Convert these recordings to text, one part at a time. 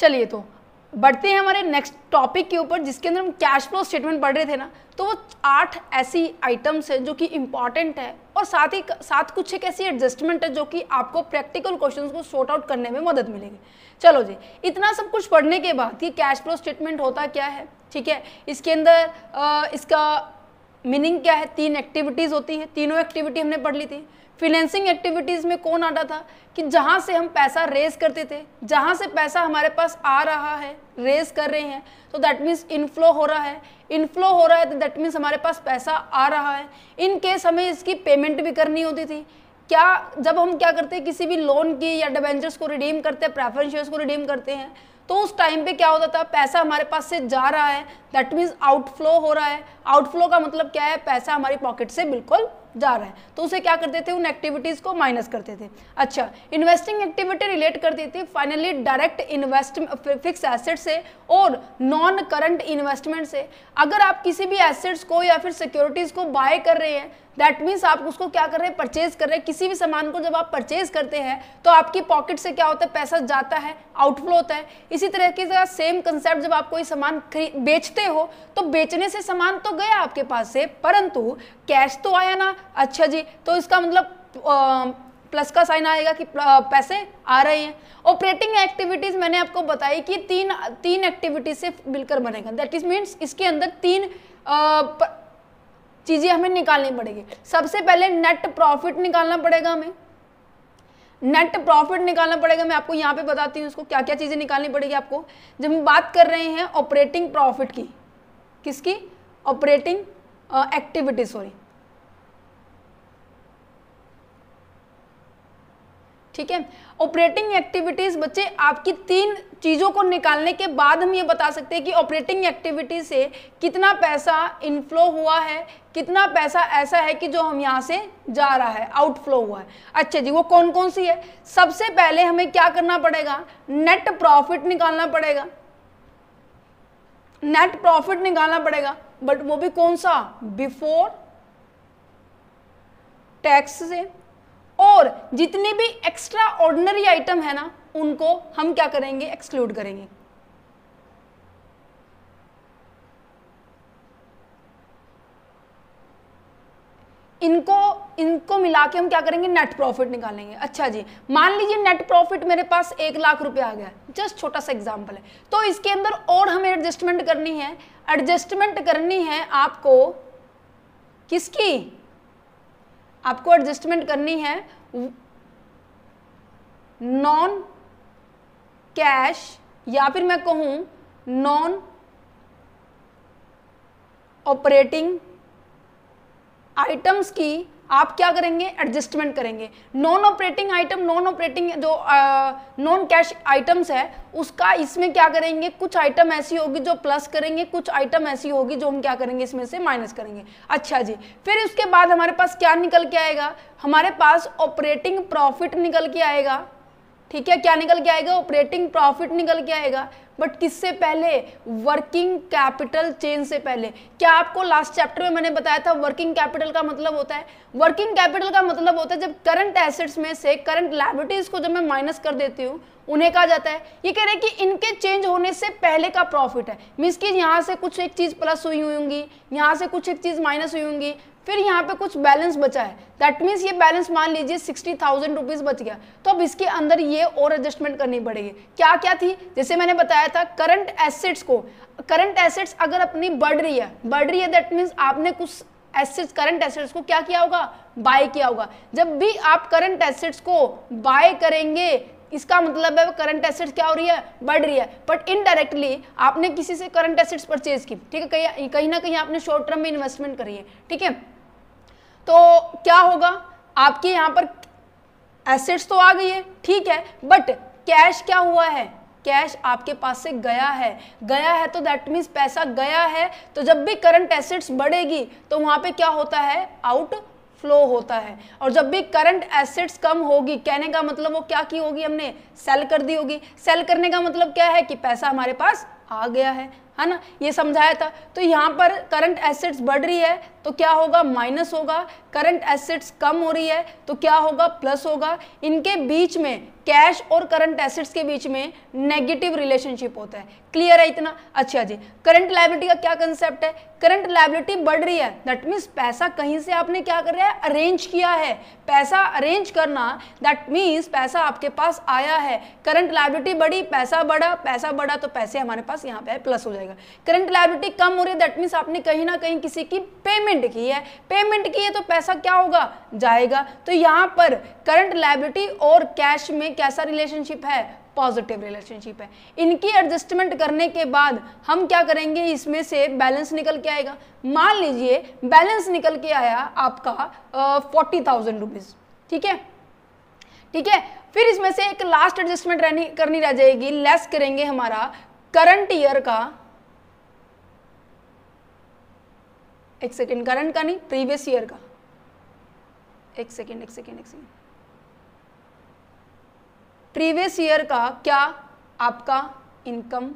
चलिए तो बढ़ते हैं हमारे नेक्स्ट टॉपिक के ऊपर जिसके अंदर हम कैश फ्लो स्टेटमेंट पढ़ रहे थे ना तो वो आठ ऐसी आइटम्स हैं जो कि इम्पॉर्टेंट है और साथ ही साथ कुछ एक ऐसी एडजस्टमेंट है जो कि आपको प्रैक्टिकल क्वेश्चंस को सॉर्ट आउट करने में मदद मिलेगी चलो जी इतना सब कुछ पढ़ने के बाद कि कैश फ्लो स्टेटमेंट होता क्या है ठीक है इसके अंदर इसका मीनिंग क्या है तीन एक्टिविटीज़ होती है तीनों एक्टिविटी हमने पढ़ ली थी फिनेंसिंग एक्टिविटीज़ में कौन आता था कि जहाँ से हम पैसा रेज करते थे जहाँ से पैसा हमारे पास आ रहा है रेज कर रहे हैं तो दैट मीन्स इनफ्लो हो रहा है इनफ्लो हो रहा है तो दैट मीन्स हमारे पास पैसा आ रहा है इन केस हमें इसकी पेमेंट भी करनी होती थी क्या जब हम क्या करते हैं किसी भी लोन की या डिवेंचर्स को रिडीम करते हैं प्रेफरेंस शेयर्स को रिडीम करते हैं तो उस टाइम पे क्या होता था पैसा हमारे पास से जा रहा है दैट मीन्स आउटफ्लो हो रहा है आउटफ्लो का मतलब क्या है पैसा हमारी पॉकेट से बिल्कुल जा रहा है तो उसे क्या करते थे उन एक्टिविटीज़ को माइनस करते थे अच्छा इन्वेस्टिंग एक्टिविटी रिलेट करती थी finally direct invest fix asset से और नॉन करंट इन्वेस्टमेंट से अगर आप किसी भी एसेट्स को या फिर सिक्योरिटीज़ को बाय कर रहे हैं दैट मीन्स आप उसको क्या कर रहे हैं परचेज कर रहे हैं किसी भी सामान को जब आप परचेज करते हैं तो आपकी पॉकेट से क्या होता है पैसा जाता है आउटफ्लो होता है इसी तरह की सेम कंसेप्ट जब आप कोई सामान बेचते हो तो बेचने से सामान तो गया आपके पास से परंतु कैश तो आया ना अच्छा जी तो इसका मतलब प्लस का साइन आएगा कि पैसे आ रहे हैं ऑपरेटिंग एक्टिविटीज़ मैंने आपको बताई कि तीन तीन एक्टिविटीज से मिलकर बनेगा दैट इज मीन्स इसके अंदर तीन आ, प, चीज़ें हमें निकालनी पड़ेगी सबसे पहले नेट प्रॉफिट निकालना पड़ेगा हमें नेट प्रॉफिट निकालना पड़ेगा मैं आपको यहाँ पे बताती हूँ उसको क्या क्या चीज़ें निकालनी पड़ेगी आपको जब हम बात कर रहे हैं ऑपरेटिंग प्रॉफिट की किसकी ऑपरेटिंग एक्टिविटी सॉरी ठीक है ऑपरेटिंग एक्टिविटीज बच्चे आपकी तीन चीज़ों को निकालने के बाद हम ये बता सकते हैं कि ऑपरेटिंग एक्टिविटीज से कितना पैसा इनफ्लो हुआ है कितना पैसा ऐसा है कि जो हम यहाँ से जा रहा है आउटफ्लो हुआ है अच्छा जी वो कौन कौन सी है सबसे पहले हमें क्या करना पड़ेगा नेट प्रॉफिट निकालना पड़ेगा नेट प्रॉफिट निकालना पड़ेगा बट वो भी कौन सा बिफोर टैक्स से और जितने भी एक्स्ट्रा ऑर्डिनरी आइटम है ना उनको हम क्या करेंगे एक्सक्लूड करेंगे इनको इनको मिला के हम क्या करेंगे नेट प्रॉफिट निकालेंगे अच्छा जी मान लीजिए नेट प्रॉफिट मेरे पास एक लाख रुपए आ गया जस्ट छोटा सा एग्जांपल है तो इसके अंदर और हमें एडजस्टमेंट करनी है एडजस्टमेंट करनी है आपको किसकी आपको एडजस्टमेंट करनी है नॉन कैश या फिर मैं कहूं नॉन ऑपरेटिंग आइटम्स की आप क्या करेंगे एडजस्टमेंट करेंगे non operating item non operating जो नॉन कैश आइटम्स है उसका इसमें क्या करेंगे कुछ आइटम ऐसी होगी जो प्लस करेंगे कुछ आइटम ऐसी होगी जो हम क्या करेंगे इसमें से माइनस करेंगे अच्छा जी फिर उसके बाद हमारे पास क्या निकल के आएगा हमारे पास ऑपरेटिंग प्रॉफिट निकल के आएगा ठीक है क्या निकल के आएगा ऑपरेटिंग प्रॉफिट निकल के आएगा बट किससे पहले वर्किंग कैपिटल चेंज से पहले क्या आपको लास्ट चैप्टर में मैंने बताया था वर्किंग कैपिटल का मतलब होता है वर्किंग कैपिटल का मतलब होता है जब करंट एसेट्स में से करंट लाइबिलिटीज को जब मैं माइनस कर देती हूँ उन्हें कहा जाता है ये कह रहे हैं कि इनके चेंज होने से पहले का प्रॉफिट है मीन्स कि यहाँ से कुछ एक चीज़ प्लस हुई होंगी यहाँ से कुछ एक चीज़ माइनस हुई होंगी फिर यहाँ पे कुछ बैलेंस बचा है दैट मीन्स ये बैलेंस मान लीजिए सिक्सटी थाउजेंड रुपीज़ बच गया तो अब इसके अंदर ये और एडजस्टमेंट करनी पड़ेगी क्या क्या थी जैसे मैंने बताया था करंट एसेट्स को करंट एसेट्स अगर अपनी बढ़ रही है बढ़ रही है दैट मीन्स आपने कुछ एसेट्स करंट एसेट्स को क्या किया होगा बाय किया होगा जब भी आप करंट एसेट्स को बाय करेंगे इसका मतलब है करंट एसेट्स क्या हो रही है बढ़ रही है बट इनडायरेक्टली आपने किसी से करंट एसेट्स परचेज की ठीक है कहीं कहीं ना कहीं आपने शॉर्ट टर्म में इन्वेस्टमेंट करी है ठीक है तो क्या होगा आपके यहाँ पर एसेट्स तो आ गई है ठीक है बट कैश क्या हुआ है कैश आपके पास से गया है गया है तो दैट मीन्स पैसा गया है तो जब भी करंट एसेट्स बढ़ेगी तो वहाँ पे क्या होता है आउट फ्लो होता है और जब भी करंट एसेट्स कम होगी कहने का मतलब वो क्या की होगी हमने सेल कर दी होगी सेल करने का मतलब क्या है कि पैसा हमारे पास आ गया है है ना ये समझाया था तो यहाँ पर करंट एसेट्स बढ़ रही है तो क्या होगा माइनस होगा करंट एसेट्स कम हो रही है तो क्या होगा प्लस होगा इनके बीच में कैश और करंट एसेट्स के बीच में नेगेटिव रिलेशनशिप होता है क्लियर है इतना अच्छा जी करंट लाइबिलिटी का क्या कंसेप्ट है करंट लाइबिलिटी बढ़ रही है दैट मीन्स पैसा कहीं से आपने क्या कर रहा है अरेंज किया है पैसा अरेंज करना दैट मीन्स पैसा आपके पास आया है करंट लाइबिलिटी बढ़ी पैसा बढ़ा पैसा बढ़ा तो पैसे हमारे पास यहाँ पे प्लस हो जाएगा जाएगा करंट लाइबिलिटी कम हो रही है दैट मीन्स आपने कहीं ना कहीं किसी की पेमेंट की है पेमेंट की है तो पैसा क्या होगा जाएगा तो यहाँ पर करंट लाइबिलिटी और कैश में कैसा रिलेशनशिप है पॉजिटिव रिलेशनशिप है इनकी एडजस्टमेंट करने के बाद हम क्या करेंगे इसमें से बैलेंस निकल के आएगा मान लीजिए बैलेंस निकल के आया आपका फोर्टी थाउजेंड रुपीज़ ठीक है ठीक है फिर इसमें से एक लास्ट एडजस्टमेंट करनी रह जाएगी लेस करेंगे हमारा करंट ईयर का एक सेकेंड करंट का नहीं प्रीवियस ईयर का एक सेकेंड एक सेकेंड एक सेकेंड प्रीवियस ईयर का क्या आपका इनकम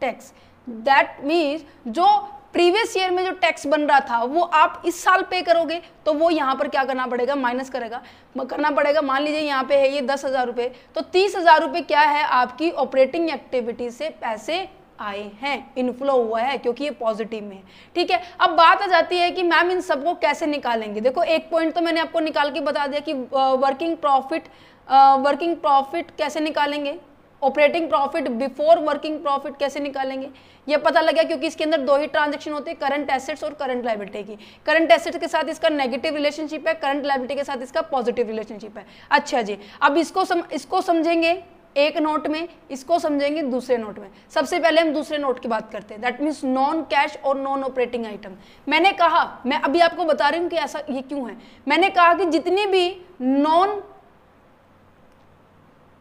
टैक्स दैट मीन्स जो प्रीवियस ईयर में जो टैक्स बन रहा था वो आप इस साल पे करोगे तो वो यहाँ पर क्या करना पड़ेगा माइनस करेगा करना पड़ेगा मान लीजिए यहाँ पे है ये दस हज़ार रुपये तो तीस हज़ार रुपये क्या है आपकी ऑपरेटिंग एक्टिविटी से पैसे आए हैं इनफ्लो हुआ है क्योंकि ये पॉजिटिव में है ठीक है अब बात आ जाती है कि मैम इन सबको कैसे निकालेंगे देखो एक पॉइंट तो मैंने आपको निकाल के बता दिया कि वर्किंग प्रॉफिट वर्किंग प्रॉफिट कैसे निकालेंगे operating profit before working profit कैसे निकालेंगे ये पता लगा क्योंकि इसके अंदर दो ही ट्रांजेक्शन होते हैं करंट एसेट्स और करंट लाइबिलिटी की करंट एसेट्स के साथ इसका नेगेटिव रिलेशनशिप है करंट लाइबिलिटी के साथ इसका पॉजिटिव रिलेशनशिप है अच्छा जी अब इसको सम, इसको समझेंगे एक नोट में इसको समझेंगे दूसरे नोट में सबसे पहले हम दूसरे नोट की बात करते हैं दैट मीन्स नॉन कैश और नॉन ऑपरेटिंग आइटम मैंने कहा मैं अभी आपको बता रही हूँ कि ऐसा ये क्यों है मैंने कहा कि जितनी भी नॉन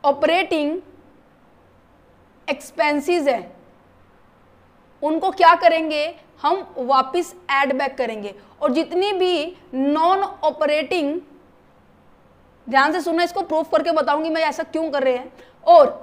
ऑपरेटिंग एक्सपेंसेस है उनको क्या करेंगे हम वापस एड बैक करेंगे और जितनी भी नॉन ऑपरेटिंग ध्यान से सुनना इसको प्रूफ करके बताऊंगी मैं ऐसा क्यों कर रहे हैं और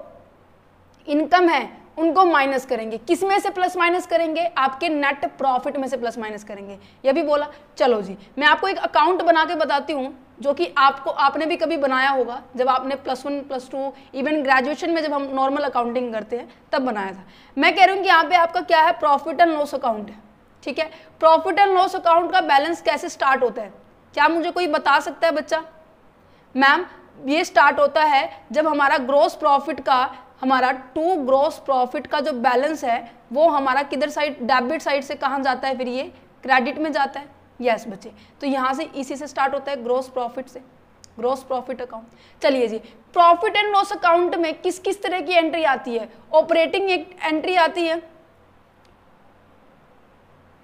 इनकम है उनको माइनस करेंगे किस में से प्लस माइनस करेंगे आपके नेट प्रॉफिट में से प्लस माइनस करेंगे ये भी बोला चलो जी मैं आपको एक अकाउंट बना के बताती हूँ जो कि आपको आपने भी कभी बनाया होगा जब आपने plus one plus two even graduation में जब हम नॉर्मल अकाउंटिंग करते हैं तब बनाया था मैं कह रही हूँ कि यहाँ पे आपका क्या है प्रॉफिट एंड लॉस अकाउंट है ठीक है प्रॉफिट एंड लॉस अकाउंट का बैलेंस कैसे स्टार्ट होता है क्या मुझे कोई बता सकता है बच्चा मैम ये स्टार्ट होता है जब हमारा ग्रोस प्रॉफिट का हमारा टू ग्रोस प्रॉफिट का जो बैलेंस है वो हमारा किधर साइड डेबिट साइड से कहाँ जाता है फिर ये क्रेडिट में जाता है यस yes, बच्चे तो यहाँ से इसी से स्टार्ट होता है ग्रोस प्रॉफिट से ग्रोस प्रॉफिट अकाउंट चलिए जी प्रॉफिट एंड लॉस अकाउंट में किस किस तरह की एंट्री आती है ऑपरेटिंग एक एंट्री आती है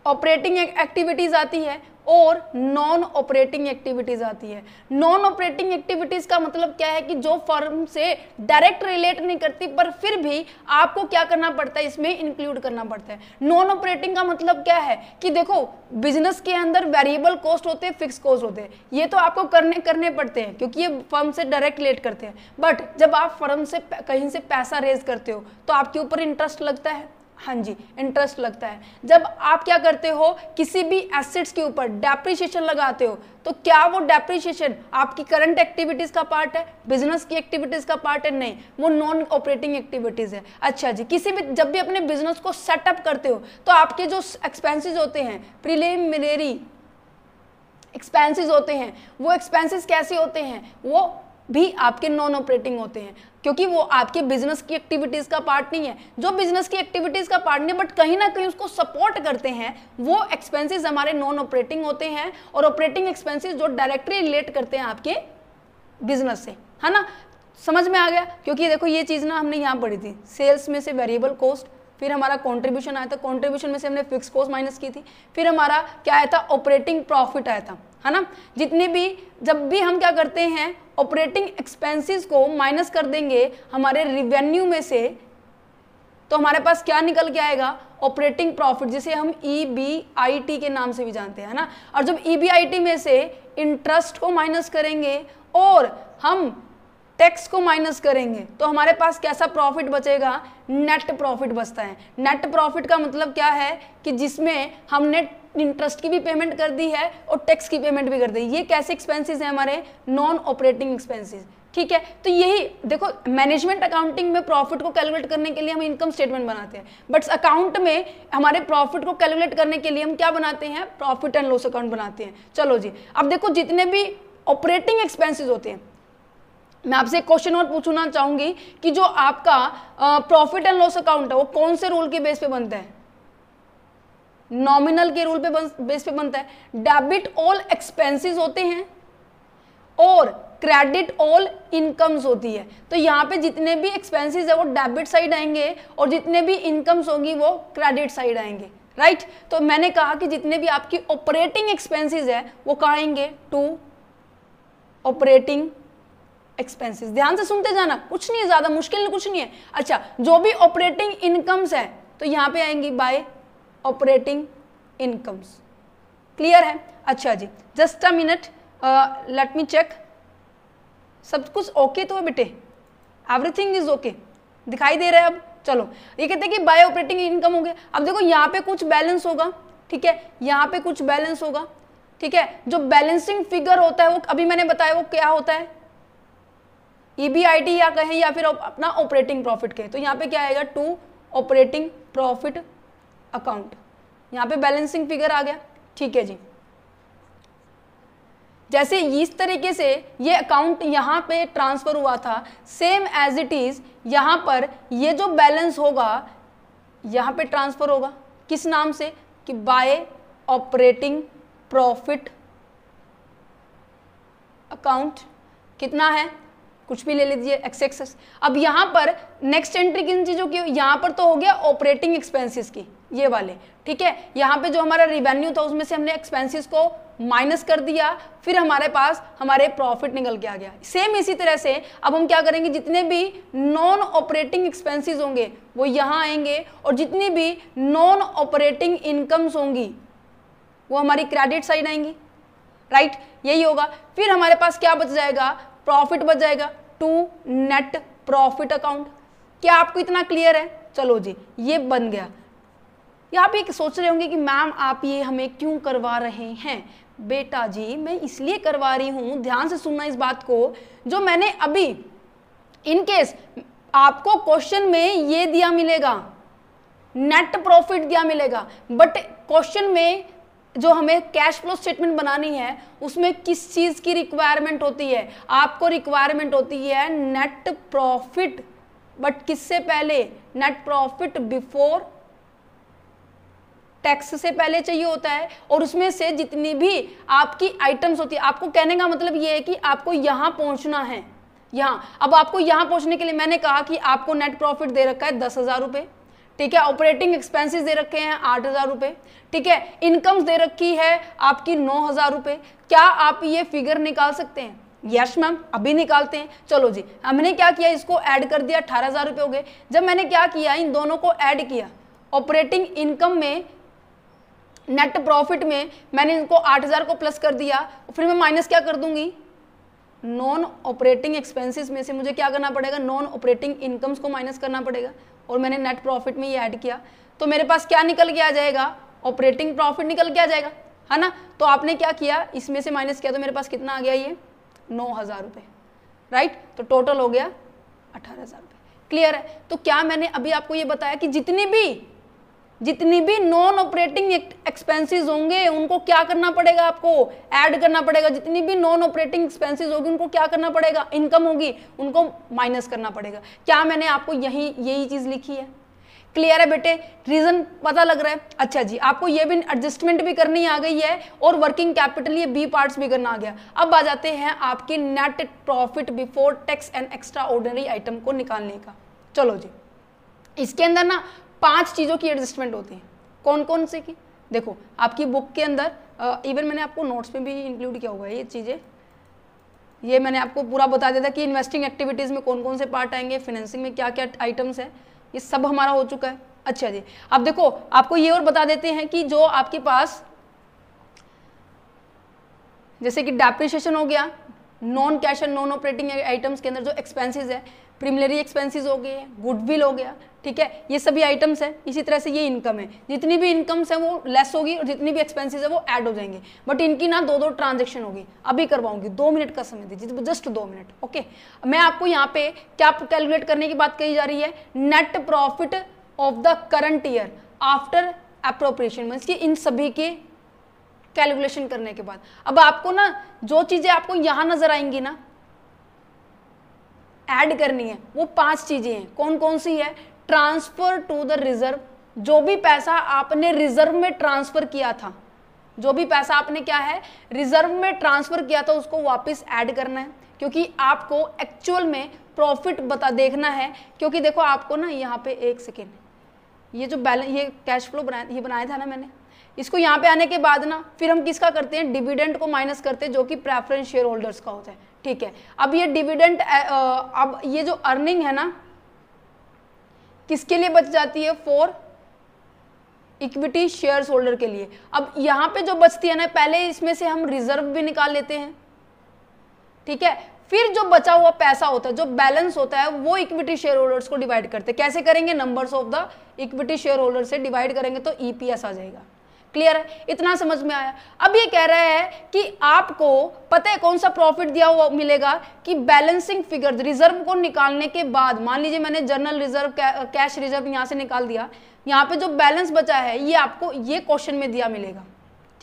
ऑपरेटिंग एक्टिविटीज आती है और नॉन ऑपरेटिंग एक्टिविटीज आती है नॉन ऑपरेटिंग एक्टिविटीज का मतलब क्या है कि जो फर्म से डायरेक्ट रिलेट नहीं करती पर फिर भी आपको क्या करना पड़ता है इसमें इंक्लूड करना पड़ता है नॉन ऑपरेटिंग का मतलब क्या है कि देखो बिजनेस के अंदर वेरिएबल कॉस्ट होते हैं फिक्स कॉस्ट होते हैं ये तो आपको करने करने पड़ते हैं क्योंकि ये फर्म से डायरेक्ट रिलेट करते हैं बट जब आप फर्म से कहीं से पैसा रेज करते हो तो आपके ऊपर इंटरेस्ट लगता है हाँ जी इंटरेस्ट लगता है जब आप क्या करते हो किसी भी एसेट्स के ऊपर डेप्रिशिएशन लगाते हो तो क्या वो डेप्रिशिएशन आपकी करंट एक्टिविटीज़ का पार्ट है बिजनेस की एक्टिविटीज़ का पार्ट है नहीं वो नॉन ऑपरेटिंग एक्टिविटीज़ है अच्छा जी किसी भी जब भी अपने बिजनेस को सेटअप करते हो तो आपके जो एक्सपेंसिज होते हैं प्रिलिमिनरी एक्सपेंसिज होते हैं वो एक्सपेंसेस कैसे होते हैं वो भी आपके नॉन ऑपरेटिंग होते हैं क्योंकि वो आपके बिजनेस की एक्टिविटीज का पार्ट नहीं है जो बिजनेस की एक्टिविटीज का पार्ट नहीं है बट कहीं ना कहीं उसको सपोर्ट करते हैं वो एक्सपेंसेस हमारे नॉन ऑपरेटिंग होते हैं और ऑपरेटिंग एक्सपेंसेस जो डायरेक्टली रिलेट करते हैं आपके बिजनेस से है ना समझ में आ गया क्योंकि देखो ये चीज़ ना हमने यहाँ पढ़ी थी सेल्स में से वेरिएबल कॉस्ट फिर हमारा कंट्रीब्यूशन आया था कंट्रीब्यूशन में से हमने फिक्स कॉस्ट माइनस की थी फिर हमारा क्या आया था ऑपरेटिंग प्रॉफिट आया था है ना जितने भी जब भी हम क्या करते हैं ऑपरेटिंग एक्सपेंसेस को माइनस कर देंगे हमारे रिवेन्यू में से तो हमारे पास क्या निकल के आएगा ऑपरेटिंग प्रॉफिट जिसे हम ई बी आई टी के नाम से भी जानते हैं ना और जब ई बी आई टी में से इंटरेस्ट को माइनस करेंगे और हम टैक्स को माइनस करेंगे तो हमारे पास कैसा प्रॉफिट बचेगा नेट प्रॉफिट बचता है नेट प्रॉफिट का मतलब क्या है कि जिसमें हमने इंटरेस्ट की भी पेमेंट कर दी है और टैक्स की पेमेंट भी कर दी ये कैसे एक्सपेंसेस हैं हमारे नॉन ऑपरेटिंग एक्सपेंसेस ठीक है तो यही देखो मैनेजमेंट अकाउंटिंग में प्रॉफिट को कैलकुलेट करने के लिए हम इनकम स्टेटमेंट बनाते हैं बट अकाउंट में हमारे प्रॉफिट को कैलकुलेट करने के लिए हम क्या बनाते हैं प्रॉफिट एंड लॉस अकाउंट बनाते हैं चलो जी अब देखो जितने भी ऑपरेटिंग एक्सपेंसेस होते हैं मैं आपसे एक क्वेश्चन और पूछना चाहूंगी कि जो आपका प्रॉफिट एंड लॉस अकाउंट है वो कौन से रूल के बेस पे बनता है नॉमिनल के रूल पे बन, बेस पे बनता है डेबिट ऑल एक्सपेंसेस होते हैं और क्रेडिट ऑल इनकम्स होती है तो यहाँ पे जितने भी एक्सपेंसेस है वो डेबिट साइड आएंगे और जितने भी इनकम्स होंगी वो क्रेडिट साइड आएंगे राइट right? तो मैंने कहा कि जितने भी आपकी ऑपरेटिंग एक्सपेंसेस है वो कहाँ आएंगे टू ऑपरेटिंग एक्सपेंसेस ध्यान से सुनते जाना कुछ नहीं है ज़्यादा मुश्किल कुछ नहीं है अच्छा जो भी ऑपरेटिंग इनकम्स है तो यहाँ पे आएंगी बाय ऑपरेटिंग इनकम्स क्लियर है अच्छा जी just a minute let me check सब कुछ ओके okay तो है बेटे एवरीथिंग इज ओके दिखाई दे रहा है अब चलो ये कहते हैं कि बाय ऑपरेटिंग इनकम हो गया अब देखो यहाँ पे कुछ बैलेंस होगा ठीक है यहाँ पे कुछ बैलेंस होगा ठीक है जो बैलेंसिंग फिगर होता है वो अभी मैंने बताया वो क्या होता है ईबीआईटी e या कहें या फिर अपना ऑपरेटिंग प्रॉफिट कहें तो यहाँ पे क्या आएगा टू ऑपरेटिंग प्रॉफिट अकाउंट यहाँ पे बैलेंसिंग फिगर आ गया ठीक है जी जैसे इस तरीके से ये अकाउंट यहाँ पे ट्रांसफ़र हुआ था सेम एज इट इज़ यहाँ पर ये जो बैलेंस होगा यहाँ पे ट्रांसफ़र होगा किस नाम से कि बाय ऑपरेटिंग प्रॉफिट अकाउंट कितना है कुछ भी ले लीजिए एक्सेस अब यहाँ पर नेक्स्ट एंट्री किन चीज़ों की यहाँ पर तो हो गया ऑपरेटिंग एक्सपेंसेस की ये वाले ठीक है यहाँ पे जो हमारा रिवेन्यू था उसमें से हमने एक्सपेंसिस को माइनस कर दिया फिर हमारे पास हमारे प्रॉफिट निकल के आ गया सेम इसी तरह से अब हम क्या करेंगे जितने भी नॉन ऑपरेटिंग एक्सपेंसिस होंगे वो यहाँ आएंगे और जितनी भी नॉन ऑपरेटिंग इनकम्स होंगी वो हमारी क्रेडिट साइड आएंगी राइट यही होगा फिर हमारे पास क्या बच जाएगा प्रॉफिट बच जाएगा टू नेट प्रॉफिट अकाउंट क्या आपको इतना क्लियर है चलो जी ये बन गया या आप एक सोच रहे होंगे कि मैम आप ये हमें क्यों करवा रहे हैं बेटा जी मैं इसलिए करवा रही हूँ ध्यान से सुनना इस बात को जो मैंने अभी इनकेस आपको क्वेश्चन में ये दिया मिलेगा नेट प्रॉफिट दिया मिलेगा बट क्वेश्चन में जो हमें कैश फ्लो स्टेटमेंट बनानी है उसमें किस चीज़ की रिक्वायरमेंट होती है आपको रिक्वायरमेंट होती है नेट प्रॉफिट बट किससे पहले नेट प्रॉफिट बिफोर टैक्स से पहले चाहिए होता है और उसमें से जितनी भी आपकी आइटम्स होती है आपको कहने का मतलब ये है कि आपको यहाँ पहुँचना है यहाँ अब आपको यहाँ पहुँचने के लिए मैंने कहा कि आपको नेट प्रॉफिट दे रखा है दस हज़ार रुपये ठीक है ऑपरेटिंग एक्सपेंसेस दे रखे हैं आठ हज़ार रुपये ठीक है इनकम्स दे रखी है आपकी नौ हज़ार रुपये क्या आप ये फिगर निकाल सकते हैं यस मैम अभी निकालते हैं चलो जी हमने क्या किया इसको ऐड कर दिया अठारह हज़ार रुपये हो गए जब मैंने क्या किया इन दोनों को ऐड किया ऑपरेटिंग इनकम में नेट प्रॉफिट में मैंने इनको 8000 को प्लस कर दिया फिर मैं माइनस क्या कर दूंगी नॉन ऑपरेटिंग एक्सपेंसेस में से मुझे क्या करना पड़ेगा नॉन ऑपरेटिंग इनकम्स को माइनस करना पड़ेगा और मैंने नेट प्रॉफिट में ये ऐड किया तो मेरे पास क्या निकल के आ जाएगा ऑपरेटिंग प्रॉफिट निकल के आ जाएगा है ना तो आपने क्या किया इसमें से माइनस किया तो मेरे पास कितना आ गया ये नौ हज़ार रुपये राइट तो टोटल हो गया अठारह हज़ार रुपये क्लियर है तो क्या मैंने अभी आपको ये बताया कि जितनी भी जितनी भी नॉन ऑपरेटिंग एक्सपेंसेस होंगे उनको क्या करना पड़ेगा आपको ऐड करना पड़ेगा जितनी भी नॉन ऑपरेटिंग एक्सपेंसेस होगी उनको क्या करना पड़ेगा इनकम होगी उनको माइनस करना पड़ेगा क्या मैंने आपको यही यही चीज़ लिखी है क्लियर है बेटे रीज़न पता लग रहा है अच्छा जी आपको ये भी एडजस्टमेंट भी करनी आ गई है और वर्किंग कैपिटल ये बी पार्ट्स भी करना आ गया अब आ जाते हैं आपकी net profit before tax and extraordinary item को निकालने का चलो जी इसके अंदर ना पांच चीज़ों की एडजस्टमेंट होती है कौन कौन से की देखो आपकी बुक के अंदर इवन मैंने आपको नोट्स में भी इंक्लूड किया हुआ है ये चीज़ें ये मैंने आपको पूरा बता दिया था कि इन्वेस्टिंग एक्टिविटीज़ में कौन कौन से पार्ट आएंगे फाइनेंसिंग में क्या क्या आइटम्स हैं ये सब हमारा हो चुका है अच्छा जी अब देखो आपको ये और बता देते हैं कि जो आपके पास जैसे कि डेप्रिशिएशन हो गया non cash and non operating items के अंदर जो एक्सपेंसेस है प्रीमिनरी एक्सपेंसेस हो गए गुडविल हो गया ठीक है ये सभी आइटम्स हैं इसी तरह से ये इनकम है जितनी भी इनकम्स हैं वो लेस होगी और जितनी भी एक्सपेंसेस है वो ऐड हो जाएंगे बट इनकी ना दो दो ट्रांजेक्शन होगी अभी करवाऊंगी दो मिनट का समय दीजिए जस्ट दो मिनट ओके मैं आपको यहाँ पे क्या कैलकुलेट करने की बात कही जा रही है net profit of the current year after appropriation means कि इन सभी के कैलकुलेशन करने के बाद अब आपको ना जो चीज़ें आपको यहाँ नजर आएंगी ना ऐड करनी है वो पांच चीज़ें हैं कौन कौन सी है ट्रांसफ़र टू द रिज़र्व जो भी पैसा आपने रिज़र्व में ट्रांसफ़र किया था जो भी पैसा आपने क्या है रिज़र्व में ट्रांसफ़र किया था उसको वापस ऐड करना है क्योंकि आपको एक्चुअल में प्रॉफिट बता देखना है क्योंकि देखो आपको ना यहाँ पे एक सेकेंड ये जो बैलेंस ये कैश फ्लो बनाया ये बनाया था ना मैंने इसको यहाँ पे आने के बाद ना फिर हम किसका करते हैं डिविडेंड को माइनस करते हैं जो कि प्रेफरेंस शेयर होल्डर्स का होता है ठीक है अब ये डिविडेंट अब ये जो अर्निंग है ना किसके लिए बच जाती है फोर इक्विटी शेयर होल्डर के लिए अब यहां पे जो बचती है ना पहले इसमें से हम रिजर्व भी निकाल लेते हैं ठीक है फिर जो बचा हुआ पैसा होता है जो बैलेंस होता है वो इक्विटी शेयर होल्डर्स को डिवाइड करते हैं कैसे करेंगे numbers of the equity share holder से डिवाइड करेंगे तो ईपीएस e आ जाएगा क्लियर है इतना समझ में आया अब ये कह रहा है कि आपको पता है कौन सा प्रॉफिट दिया हुआ मिलेगा कि बैलेंसिंग फिगर रिजर्व को निकालने के बाद मान लीजिए मैंने जर्नल रिजर्व कैश रिजर्व यहाँ से निकाल दिया यहाँ पे जो बैलेंस बचा है ये आपको ये क्वेश्चन में दिया मिलेगा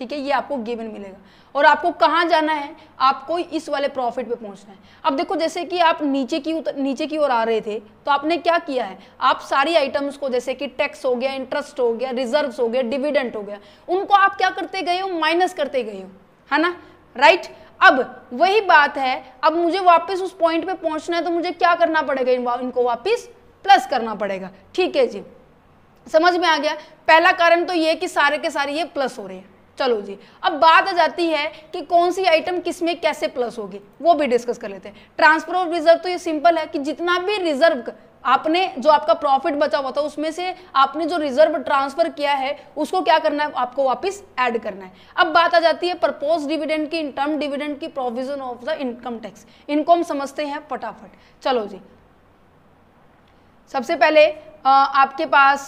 ठीक है ये आपको गिवन मिलेगा और आपको कहाँ जाना है आपको इस वाले प्रॉफिट पे पहुँचना है अब देखो जैसे कि आप नीचे की उतर, नीचे की ओर आ रहे थे तो आपने क्या किया है आप सारी आइटम्स को जैसे कि टैक्स हो गया इंटरेस्ट हो गया रिजर्व हो गया डिविडेंट हो गया उनको आप क्या करते गए हो माइनस करते गए हो है ना राइट अब वही बात है अब मुझे वापस उस पॉइंट पे पहुंचना है तो मुझे क्या करना पड़ेगा इनको वापस प्लस करना पड़ेगा ठीक है जी समझ में आ गया पहला कारण तो ये कि सारे के सारे ये प्लस हो रहे हैं चलो जी अब बात आ जाती है कि कौन सी आइटम किस में कैसे प्लस होगी वो भी डिस्कस कर लेते हैं ट्रांसफर ऑफ रिजर्व तो ये सिंपल है कि जितना भी रिजर्व आपने जो आपका प्रॉफिट बचा हुआ था उसमें से आपने जो रिजर्व ट्रांसफर किया है उसको क्या करना है आपको वापस ऐड करना है अब बात आ जाती है प्रपोज डिविडेंड की इनकम डिविडेंड की provision of the income tax इनको हम समझते हैं फटाफट चलो जी सबसे पहले आपके पास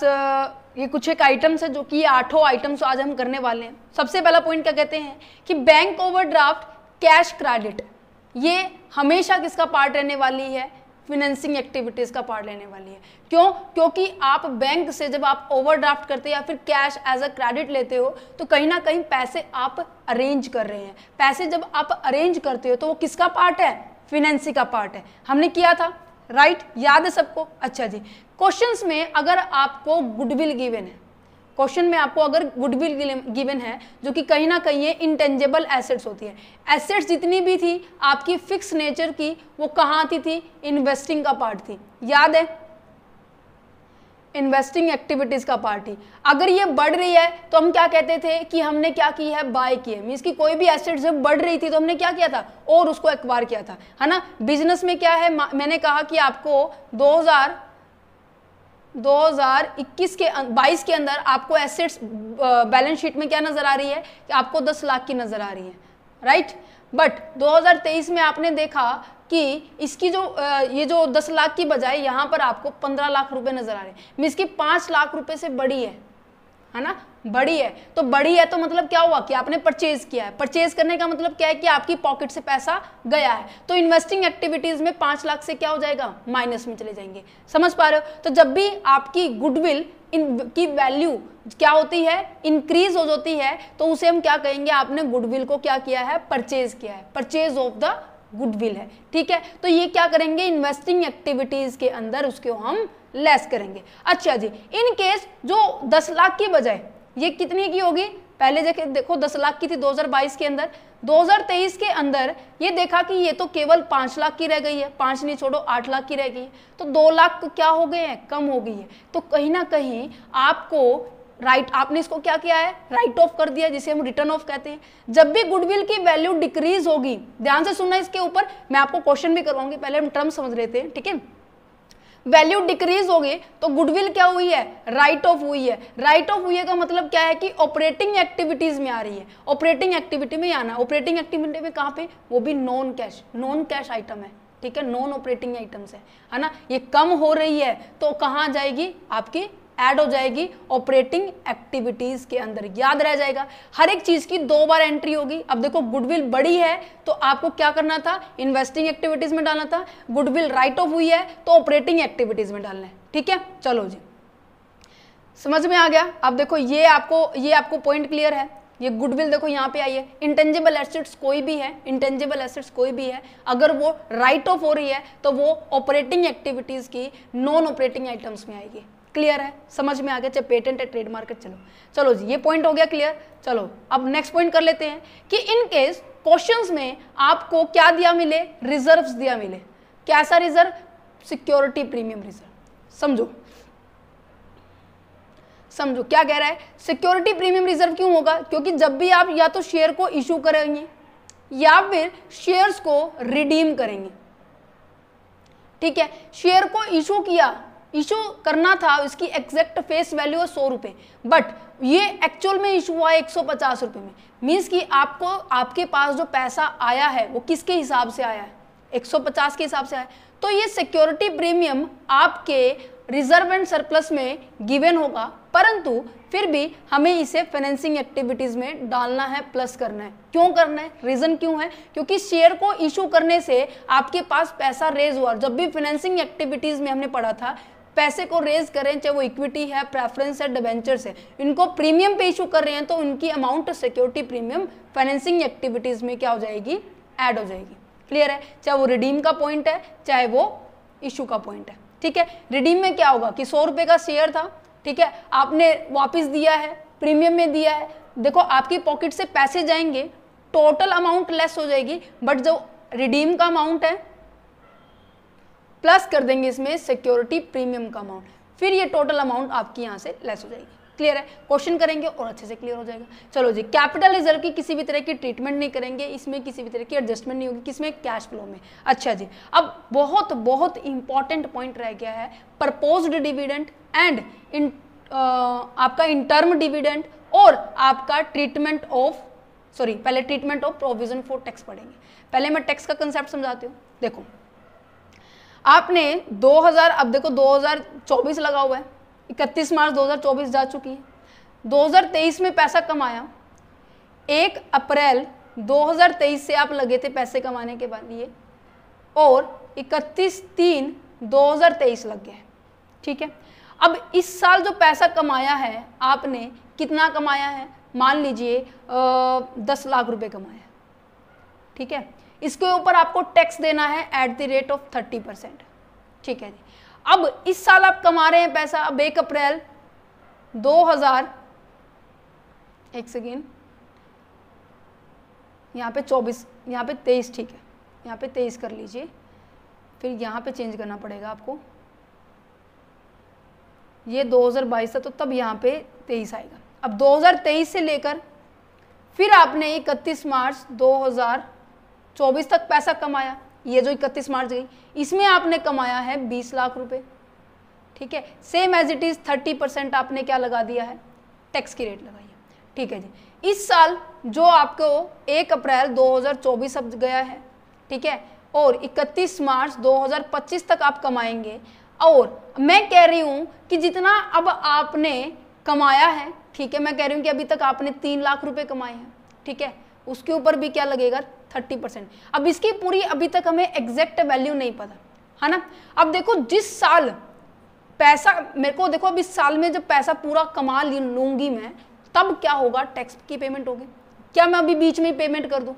ये कुछ एक आइटम्स है जो कि ये आठों आइटम्स आज हम करने वाले हैं सबसे पहला पॉइंट क्या कहते हैं कि बैंक ओवरड्राफ्ट कैश क्रेडिट ये हमेशा किसका पार्ट रहने वाली है फिनेंसिंग एक्टिविटीज़ का पार्ट लेने वाली है क्यों क्योंकि आप बैंक से जब आप ओवरड्राफ्ट करते हैं या फिर कैश एज अ क्रेडिट लेते हो तो कहीं ना कहीं पैसे आप अरेंज कर रहे हैं पैसे जब आप अरेंज करते हो तो वो किसका पार्ट है फिनेंसिंग का पार्ट है हमने किया था राइट right? याद है सबको अच्छा जी क्वेश्चंस में अगर आपको गुडविल गिवन है क्वेश्चन में आपको अगर गुडविल गिवन है जो कि कहीं ना कहीं ये इंटेंजेबल एसेट्स होती है एसेट्स जितनी भी थी आपकी फिक्स नेचर की वो कहाँ थी थी इन्वेस्टिंग का पार्ट थी याद है इन्वेस्टिंग एक्टिविटीज़ का पार्ट ही अगर ये बढ़ रही है तो हम क्या कहते थे कि हमने क्या की है बाय की है मीन्स की कोई भी एसेट जब बढ़ रही थी तो हमने क्या किया था और उसको एक्वायर किया था है ना बिजनेस में क्या है मैंने कहा कि आपको 2000 2021 के 22 अं- के अंदर आपको एसेट्स बैलेंस शीट में क्या नज़र आ रही है कि आपको 10 लाख की नज़र आ रही है राइट बट 2023 में आपने देखा कि इसकी जो ये जो दस लाख की बजाय यहाँ पर आपको पंद्रह लाख रुपए नजर आ रहे हैं मीन्स की पांच लाख रुपए से बड़ी है है ना बड़ी है तो बड़ी है तो मतलब क्या हुआ कि आपने परचेज किया है परचेज करने का मतलब क्या है कि आपकी पॉकेट से पैसा गया है तो इन्वेस्टिंग एक्टिविटीज में पांच लाख से क्या हो जाएगा माइनस में चले जाएंगे समझ पा रहे हो तो जब भी आपकी गुडविल इन की वैल्यू क्या होती है इंक्रीज हो जाती है तो उसे हम क्या कहेंगे आपने गुडविल को क्या किया है परचेज किया है परचेज ऑफ द गुडविल है ठीक है तो ये क्या करेंगे इन्वेस्टिंग एक्टिविटीज़ के अंदर उसको हम लेस करेंगे अच्छा जी इन केस जो दस लाख की बजाय ये कितनी की होगी पहले देखो दस लाख की थी 2022 के अंदर 2023 के अंदर ये देखा कि ये तो केवल पांच लाख की रह गई है पांच नहीं छोड़ो आठ लाख की रह गई है तो दो लाख क्या हो गए हैं कम हो गई है तो कहीं ना कहीं आपको राइट right, आपने इसको क्या किया है राइट right ऑफ कर दिया जिसे हम रिटर्न ऑफ कहते हैं जब भी गुडविल की वैल्यू डिक्रीज होगी ध्यान से सुनना इसके ऊपर मैं आपको क्वेश्चन भी करवाऊंगी पहले हम टर्म समझ लेते हैं ठीक है वैल्यू डिक्रीज हो गई तो गुडविल क्या हुई है राइट right ऑफ हुई है राइट right ऑफ हुई है का मतलब क्या है कि ऑपरेटिंग एक्टिविटीज में आ रही है ऑपरेटिंग एक्टिविटी में आना ऑपरेटिंग एक्टिविटी में कहाँ पे वो भी non cash non cash item है ठीक है नॉन ऑपरेटिंग आइटम्स है है ना ये कम हो रही है तो कहाँ जाएगी आपकी ऐड हो जाएगी ऑपरेटिंग एक्टिविटीज के अंदर याद रह जाएगा हर एक चीज की दो बार एंट्री होगी अब देखो गुडविल बड़ी है तो आपको क्या करना था इन्वेस्टिंग एक्टिविटीज में डालना था गुडविल राइट ऑफ हुई है तो ऑपरेटिंग एक्टिविटीज में डालना है ठीक है चलो जी समझ में आ गया अब देखो ये आपको ये आपको पॉइंट क्लियर है ये गुडविल देखो यहाँ पे आई है इंटेंजिबल एसेट्स कोई भी है इंटेंजिबल एसेट्स कोई भी है अगर वो राइट ऑफ हो रही है तो वो ऑपरेटिंग एक्टिविटीज़ की नॉन ऑपरेटिंग आइटम्स में आएगी क्लियर है समझ में आ गया चाहे पेटेंट है ट्रेडमार्क है चलो चलो जी ये पॉइंट हो गया क्लियर चलो अब नेक्स्ट पॉइंट कर लेते हैं कि इन केस क्वेश्चंस में आपको क्या दिया मिले रिजर्व्स दिया मिले कैसा रिजर्व सिक्योरिटी प्रीमियम रिजर्व समझो समझो क्या कह रहा है सिक्योरिटी प्रीमियम रिजर्व क्यों होगा क्योंकि जब भी आप या तो शेयर को इशू करेंगे या फिर शेयर्स को रिडीम करेंगे ठीक है शेयर को इशू किया इशू करना था उसकी एग्जैक्ट फेस वैल्यू है सौ रुपये बट ये एक्चुअल में इशू हुआ है एक सौ पचास रुपये में मीन्स कि आपको आपके पास जो पैसा आया है वो किसके हिसाब से आया है एक सौ पचास के हिसाब से आया तो ये सिक्योरिटी प्रीमियम आपके रिजर्व एंड सरप्लस में गिवेन होगा परंतु फिर भी हमें इसे फाइनेंसिंग एक्टिविटीज़ में डालना है प्लस करना है क्यों करना है रीज़न क्यों है क्योंकि शेयर को इशू करने से आपके पास पैसा रेज हुआ जब भी फाइनेंसिंग एक्टिविटीज़ में हमने पढ़ा था पैसे को रेज करें चाहे वो इक्विटी है प्रेफरेंस है डिवेंचर्स है इनको प्रीमियम पे इशू कर रहे हैं तो उनकी amount security premium financing activities में क्या हो जाएगी ऐड हो जाएगी क्लियर है चाहे वो रिडीम का पॉइंट है चाहे वो इशू का पॉइंट है ठीक है रिडीम में क्या होगा कि सौ रुपये का शेयर था ठीक है आपने वापिस दिया है प्रीमियम में दिया है देखो आपकी पॉकेट से पैसे जाएंगे टोटल अमाउंट लेस हो जाएगी बट जो रिडीम का अमाउंट है प्लस कर देंगे इसमें सिक्योरिटी प्रीमियम का अमाउंट फिर ये टोटल अमाउंट आपकी यहाँ से लेस हो जाएगी क्लियर है क्वेश्चन करेंगे और अच्छे से क्लियर हो जाएगा चलो जी कैपिटल रिजर्व की किसी भी तरह की ट्रीटमेंट नहीं करेंगे इसमें किसी भी तरह की एडजस्टमेंट नहीं होगी किसमें कैश फ्लो में अच्छा जी अब बहुत बहुत इंपॉर्टेंट पॉइंट रह गया है प्रपोज्ड डिविडेंट एंड इन आपका इंटर्म डिविडेंट और आपका ट्रीटमेंट ऑफ सॉरी पहले treatment of provision for tax पढ़ेंगे पहले मैं टैक्स का कंसेप्ट समझाती हूँ देखो आपने 2000 अब देखो 2024 लगा हुआ है इकतीस मार्च 2024 जा चुकी है 2023 में पैसा कमाया एक अप्रैल 2023 से आप लगे थे पैसे कमाने के बाद ये और 31 तीन 2023 लग गया ठीक है अब इस साल जो पैसा कमाया है आपने कितना कमाया है मान लीजिए दस लाख रुपए कमाया ठीक है इसके ऊपर आपको टैक्स देना है at the rate of thirty percent ठीक है जी अब इस साल आप कमा रहे हैं पैसा अब एक अप्रैल दो हज़ार एक सेकेंड यहाँ पे चौबीस यहाँ पे तेईस ठीक है यहाँ पे तेईस कर लीजिए फिर यहाँ पे चेंज करना पड़ेगा आपको ये 2022 था तो तब यहाँ पे तेईस आएगा अब 2023 से लेकर फिर आपने इकतीस मार्च हज़ार चौबीस तक पैसा कमाया ये जो इकतीस मार्च गई इसमें आपने कमाया है बीस लाख रुपए ठीक है same as it is thirty percent आपने क्या लगा दिया है टैक्स की रेट लगाई है ठीक है जी इस साल जो आपको एक अप्रैल 2024 अब गया है ठीक है और 31 मार्च 2025 तक आप कमाएंगे और मैं कह रही हूँ कि जितना अब आपने कमाया है ठीक है मैं कह रही हूँ कि अभी तक आपने तीन लाख रुपए कमाए हैं ठीक है उसके ऊपर भी क्या लगेगा थर्टी परसेंट अब इसकी पूरी अभी तक हमें एग्जैक्ट वैल्यू नहीं पता है ना अब देखो जिस साल पैसा मेरे को देखो अब इस साल में जब पैसा पूरा कमा लूंगी मैं तब क्या होगा टैक्स की पेमेंट होगी क्या मैं अभी बीच में पेमेंट कर दूँ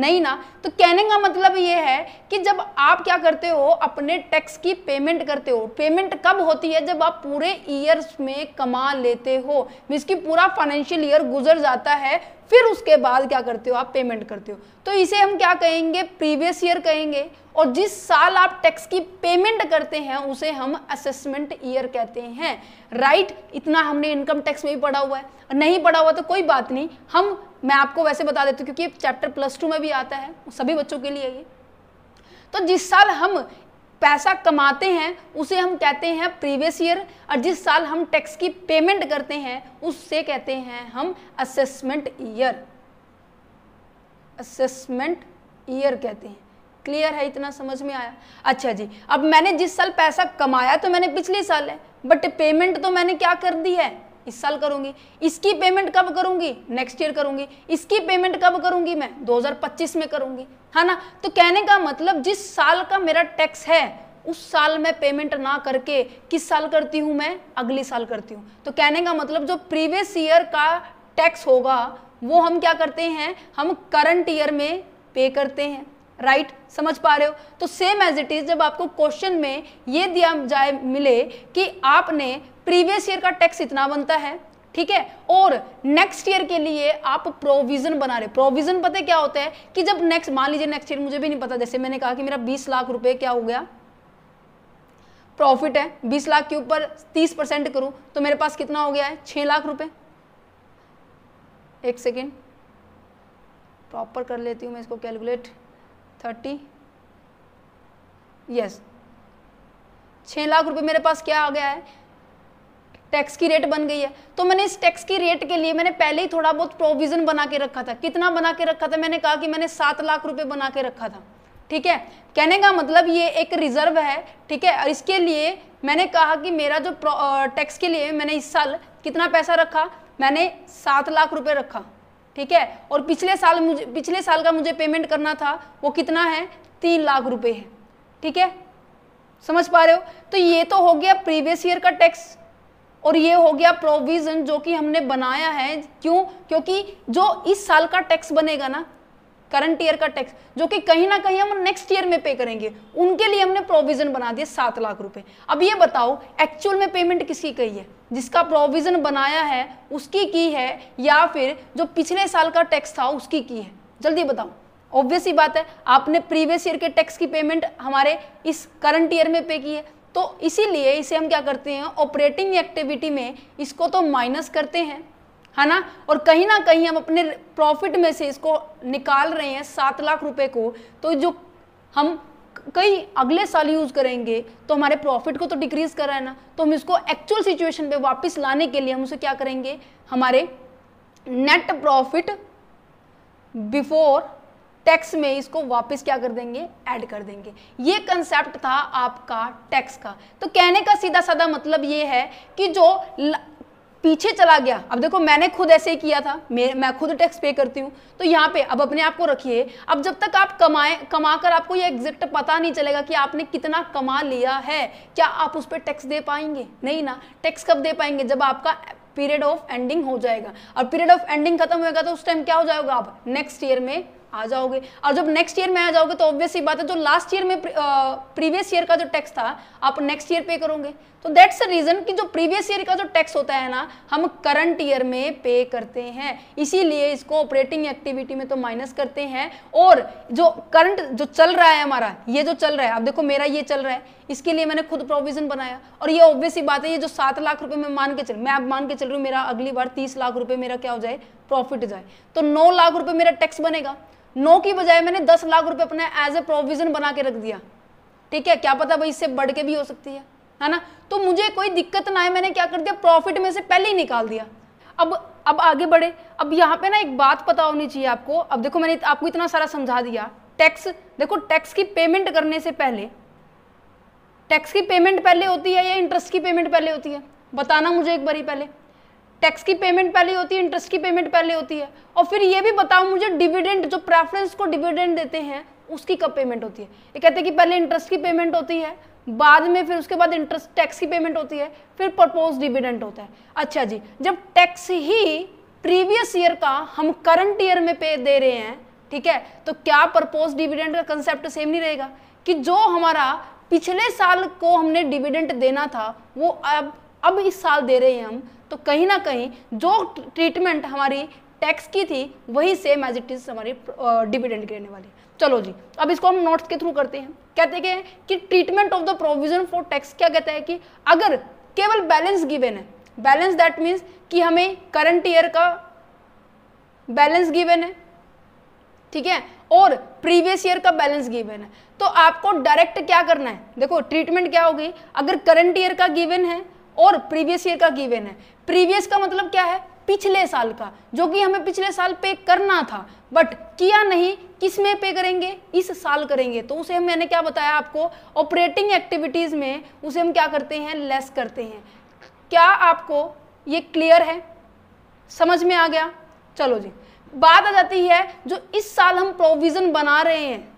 नहीं ना तो कहने का मतलब ये है कि जब आप क्या करते हो अपने टैक्स की पेमेंट करते हो पेमेंट कब होती है जब आप पूरे ईयर्स में कमा लेते हो मीन्स की पूरा फाइनेंशियल ईयर गुजर जाता है फिर उसके बाद क्या करते हो आप पेमेंट करते हो तो इसे हम क्या कहेंगे प्रीवियस ईयर कहेंगे और जिस साल आप टैक्स की पेमेंट करते हैं उसे हम असेसमेंट ईयर कहते हैं राइट right? इतना हमने इनकम टैक्स में भी पढ़ा हुआ है नहीं पढ़ा हुआ तो कोई बात नहीं हम मैं आपको वैसे बता देती हूँ क्योंकि चैप्टर प्लस टू में भी आता है सभी बच्चों के लिए ये तो जिस साल हम पैसा कमाते हैं उसे हम कहते हैं प्रीवियस ईयर और जिस साल हम टैक्स की पेमेंट करते हैं उससे कहते हैं हम असेसमेंट ईयर असेसमेंट ईयर कहते हैं क्लियर है इतना समझ में आया अच्छा जी अब मैंने जिस साल पैसा कमाया तो मैंने पिछले साल है बट पेमेंट तो मैंने क्या कर दी है इस साल करूंगी इसकी पेमेंट कब करूंगी नेक्स्ट ईयर करूंगी इसकी पेमेंट कब करूंगी मैं 2025 में करूंगी है ना तो कहने का मतलब जिस साल का मेरा टैक्स है उस साल में पेमेंट ना करके किस साल करती हूँ मैं अगले साल करती हूँ तो कहने का मतलब जो प्रीवियस ईयर का टैक्स होगा वो हम क्या करते हैं हम करंट ईयर में पे करते हैं राइट right? समझ पा रहे हो तो सेम एज इट इज़ जब आपको क्वेश्चन में ये दिया जाए मिले कि आपने प्रीवियस ईयर का टैक्स इतना बनता है ठीक है और नेक्स्ट ईयर के लिए आप प्रोविजन बना रहे प्रोविजन पता क्या होता है कि जब नेक्स्ट मान लीजिए नेक्स्ट ईयर मुझे भी नहीं पता जैसे मैंने कहा कि मेरा बीस लाख रुपए क्या हो गया प्रॉफिट है बीस लाख के ऊपर तीस परसेंट करूं तो मेरे पास कितना हो गया है छः लाख रुपए एक सेकेंड प्रॉपर कर लेती हूं मैं इसको कैलकुलेट थर्टी यस छह लाख रुपए मेरे पास क्या आ गया है टैक्स की रेट बन गई है तो मैंने इस टैक्स की रेट के लिए मैंने पहले ही थोड़ा बहुत प्रोविजन बना के रखा था कितना बना के रखा था मैंने कहा कि मैंने सात लाख रुपए बना के रखा था ठीक है कहने का मतलब ये एक रिजर्व है ठीक है और इसके लिए मैंने कहा कि मेरा जो टैक्स के लिए मैंने इस साल कितना पैसा रखा मैंने सात लाख रुपये रखा ठीक है और पिछले साल मुझे पिछले साल का मुझे पेमेंट करना था वो कितना है तीन लाख रुपये है ठीक है समझ पा रहे हो तो ये तो हो गया प्रीवियस ईयर का टैक्स और ये हो गया प्रोविजन जो कि हमने बनाया है क्यों क्योंकि जो इस साल का टैक्स बनेगा ना करंट ईयर का टैक्स जो कि कहीं ना कहीं हम नेक्स्ट ईयर में पे करेंगे उनके लिए हमने प्रोविजन बना दिया सात लाख रुपए अब ये बताओ एक्चुअल में पेमेंट किसकी कही है जिसका प्रोविजन बनाया है उसकी की है या फिर जो पिछले साल का टैक्स था उसकी की है जल्दी बताओ ऑब्वियस ही बात है आपने प्रीवियस ईयर के टैक्स की पेमेंट हमारे इस करंट ईयर में पे की है तो इसीलिए इसे हम क्या करते हैं ऑपरेटिंग एक्टिविटी में इसको तो माइनस करते हैं है ना और कहीं ना कहीं हम अपने प्रॉफिट में से इसको निकाल रहे हैं सात लाख रुपए को तो जो हम कई अगले साल यूज़ करेंगे तो हमारे प्रॉफिट को तो डिक्रीज कर रहा है ना तो हम इसको एक्चुअल सिचुएशन पे वापस लाने के लिए हम उसे क्या करेंगे हमारे नेट प्रॉफिट बिफोर टैक्स में इसको वापस क्या कर देंगे ऐड कर देंगे ये कंसेप्ट था आपका टैक्स का तो कहने का सीधा साधा मतलब ये है कि जो ल... पीछे चला गया अब देखो मैंने खुद ऐसे ही किया था मैं मैं खुद टैक्स पे करती हूँ तो यहाँ पे अब अपने आप को रखिए अब जब तक आप कमाए कमाकर आपको ये एग्जैक्ट पता नहीं चलेगा कि आपने कितना कमा लिया है क्या आप उस पर टैक्स दे पाएंगे नहीं ना टैक्स कब दे पाएंगे जब आपका पीरियड ऑफ एंडिंग हो जाएगा और पीरियड ऑफ एंडिंग खत्म होगा तो उस टाइम क्या हो जाएगा आप नेक्स्ट ईयर में आ जाओगे और जब नेक्स्ट ईयर में आ जाओगे तो ऑब्वियसली बात है जो लास्ट ईयर में प्रीवियस ईयर का जो टैक्स था आप नेक्स्ट ईयर पे करोगे तो दैट्स रीजन कि जो प्रीवियस ईयर का जो टैक्स होता है ना हम करंट ईयर में पे करते हैं इसीलिए इसको ऑपरेटिंग एक्टिविटी में तो माइनस करते हैं और जो करंट जो चल रहा है हमारा ये जो चल रहा है अब देखो मेरा ये चल रहा है इसके लिए मैंने खुद प्रोविजन बनाया और ये ऑब्वियसली बात है ये जो सात लाख रुपए में मान के चल मैं अब मान के चल रही हूँ मेरा अगली बार तीस लाख रुपए मेरा क्या हो जाए प्रॉफिट जाए तो नौ लाख रुपए मेरा टैक्स बनेगा नौ की बजाय मैंने दस लाख रुपए अपना एज ए प्रोविजन बना के रख दिया ठीक है क्या पता भाई इससे बढ़ के भी हो सकती है है ना तो मुझे कोई दिक्कत ना आए मैंने क्या कर दिया प्रॉफिट में से पहले ही निकाल दिया अब अब आगे बढ़े अब यहाँ पे ना एक बात पता होनी चाहिए आपको अब देखो मैंने आपको इतना सारा समझा दिया टैक्स देखो टैक्स की पेमेंट करने से पहले टैक्स की पेमेंट पहले होती है या इंटरेस्ट की पेमेंट पहले होती है बताना मुझे एक बारी पहले टैक्स की पेमेंट पहले होती है इंटरेस्ट की पेमेंट पहले होती है और फिर ये भी बताओ मुझे डिविडेंड जो प्रेफरेंस को डिविडेंड देते हैं उसकी कब पेमेंट होती है ये कहते हैं कि पहले इंटरेस्ट की पेमेंट होती है बाद में फिर उसके बाद इंटरेस्ट टैक्स की पेमेंट होती है फिर प्रपोज डिविडेंट होता है अच्छा जी जब टैक्स ही प्रीवियस ईयर का हम करंट ईयर में पे दे रहे हैं ठीक है तो क्या प्रपोज डिविडेंट का कंसेप्ट सेम नहीं रहेगा कि जो हमारा पिछले साल को हमने डिविडेंट देना था वो अब अब इस साल दे रहे हैं हम तो कहीं ना कहीं जो ट्रीटमेंट हमारी टैक्स की थी वही सेम एज इट इज़ हमारी डिविडेंट गिरने वाली चलो जी अब इसको हम नोट्स के थ्रू करते हैं कहते हैं कि treatment of the provision for tax क्या कहता है कि अगर केवल बैलेंस गिवेन है बैलेंस दैट मीन्स कि हमें करंट ईयर का बैलेंस गिवेन है ठीक है और प्रीवियस ईयर का बैलेंस गिवेन है तो आपको डायरेक्ट क्या करना है देखो ट्रीटमेंट क्या होगी अगर करंट ईयर का गिवेन है और प्रीवियस ईयर का गिवेन है प्रीवियस का मतलब क्या है पिछले साल का जो कि हमें पिछले साल पे करना था बट किया नहीं किस में पे करेंगे इस साल करेंगे तो उसे मैंने क्या बताया आपको ऑपरेटिंग एक्टिविटीज़ में उसे हम क्या करते हैं लेस करते हैं क्या आपको ये क्लियर है समझ में आ गया चलो जी बात आ जाती है जो इस साल हम प्रोविज़न बना रहे हैं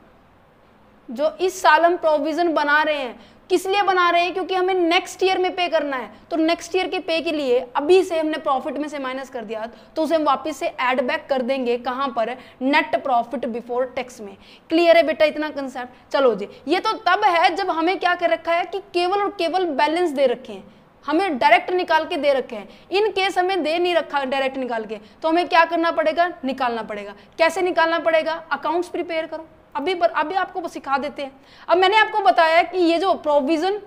जो इस साल हम प्रोविज़न बना रहे हैं किस लिए बना रहे हैं क्योंकि हमें नेक्स्ट ईयर में पे करना है तो नेक्स्ट ईयर के पे के लिए अभी से हमने प्रॉफिट में से माइनस कर दिया तो उसे हम वापस से एड बैक कर देंगे कहाँ पर नेट प्रॉफिट बिफोर टैक्स में क्लियर है बेटा इतना कंसेप्ट चलो जी ये तो तब है जब हमें क्या कर रखा है कि केवल और केवल बैलेंस दे रखे हैं हमें डायरेक्ट निकाल के दे रखे हैं इन केस हमें दे नहीं रखा डायरेक्ट निकाल के तो हमें क्या करना पड़ेगा निकालना पड़ेगा कैसे निकालना पड़ेगा अकाउंट्स प्रिपेयर करो अभी बर, अभी आपको वो सिखा देते हैं अब मैंने आपको बताया कि ये जो प्रोविजन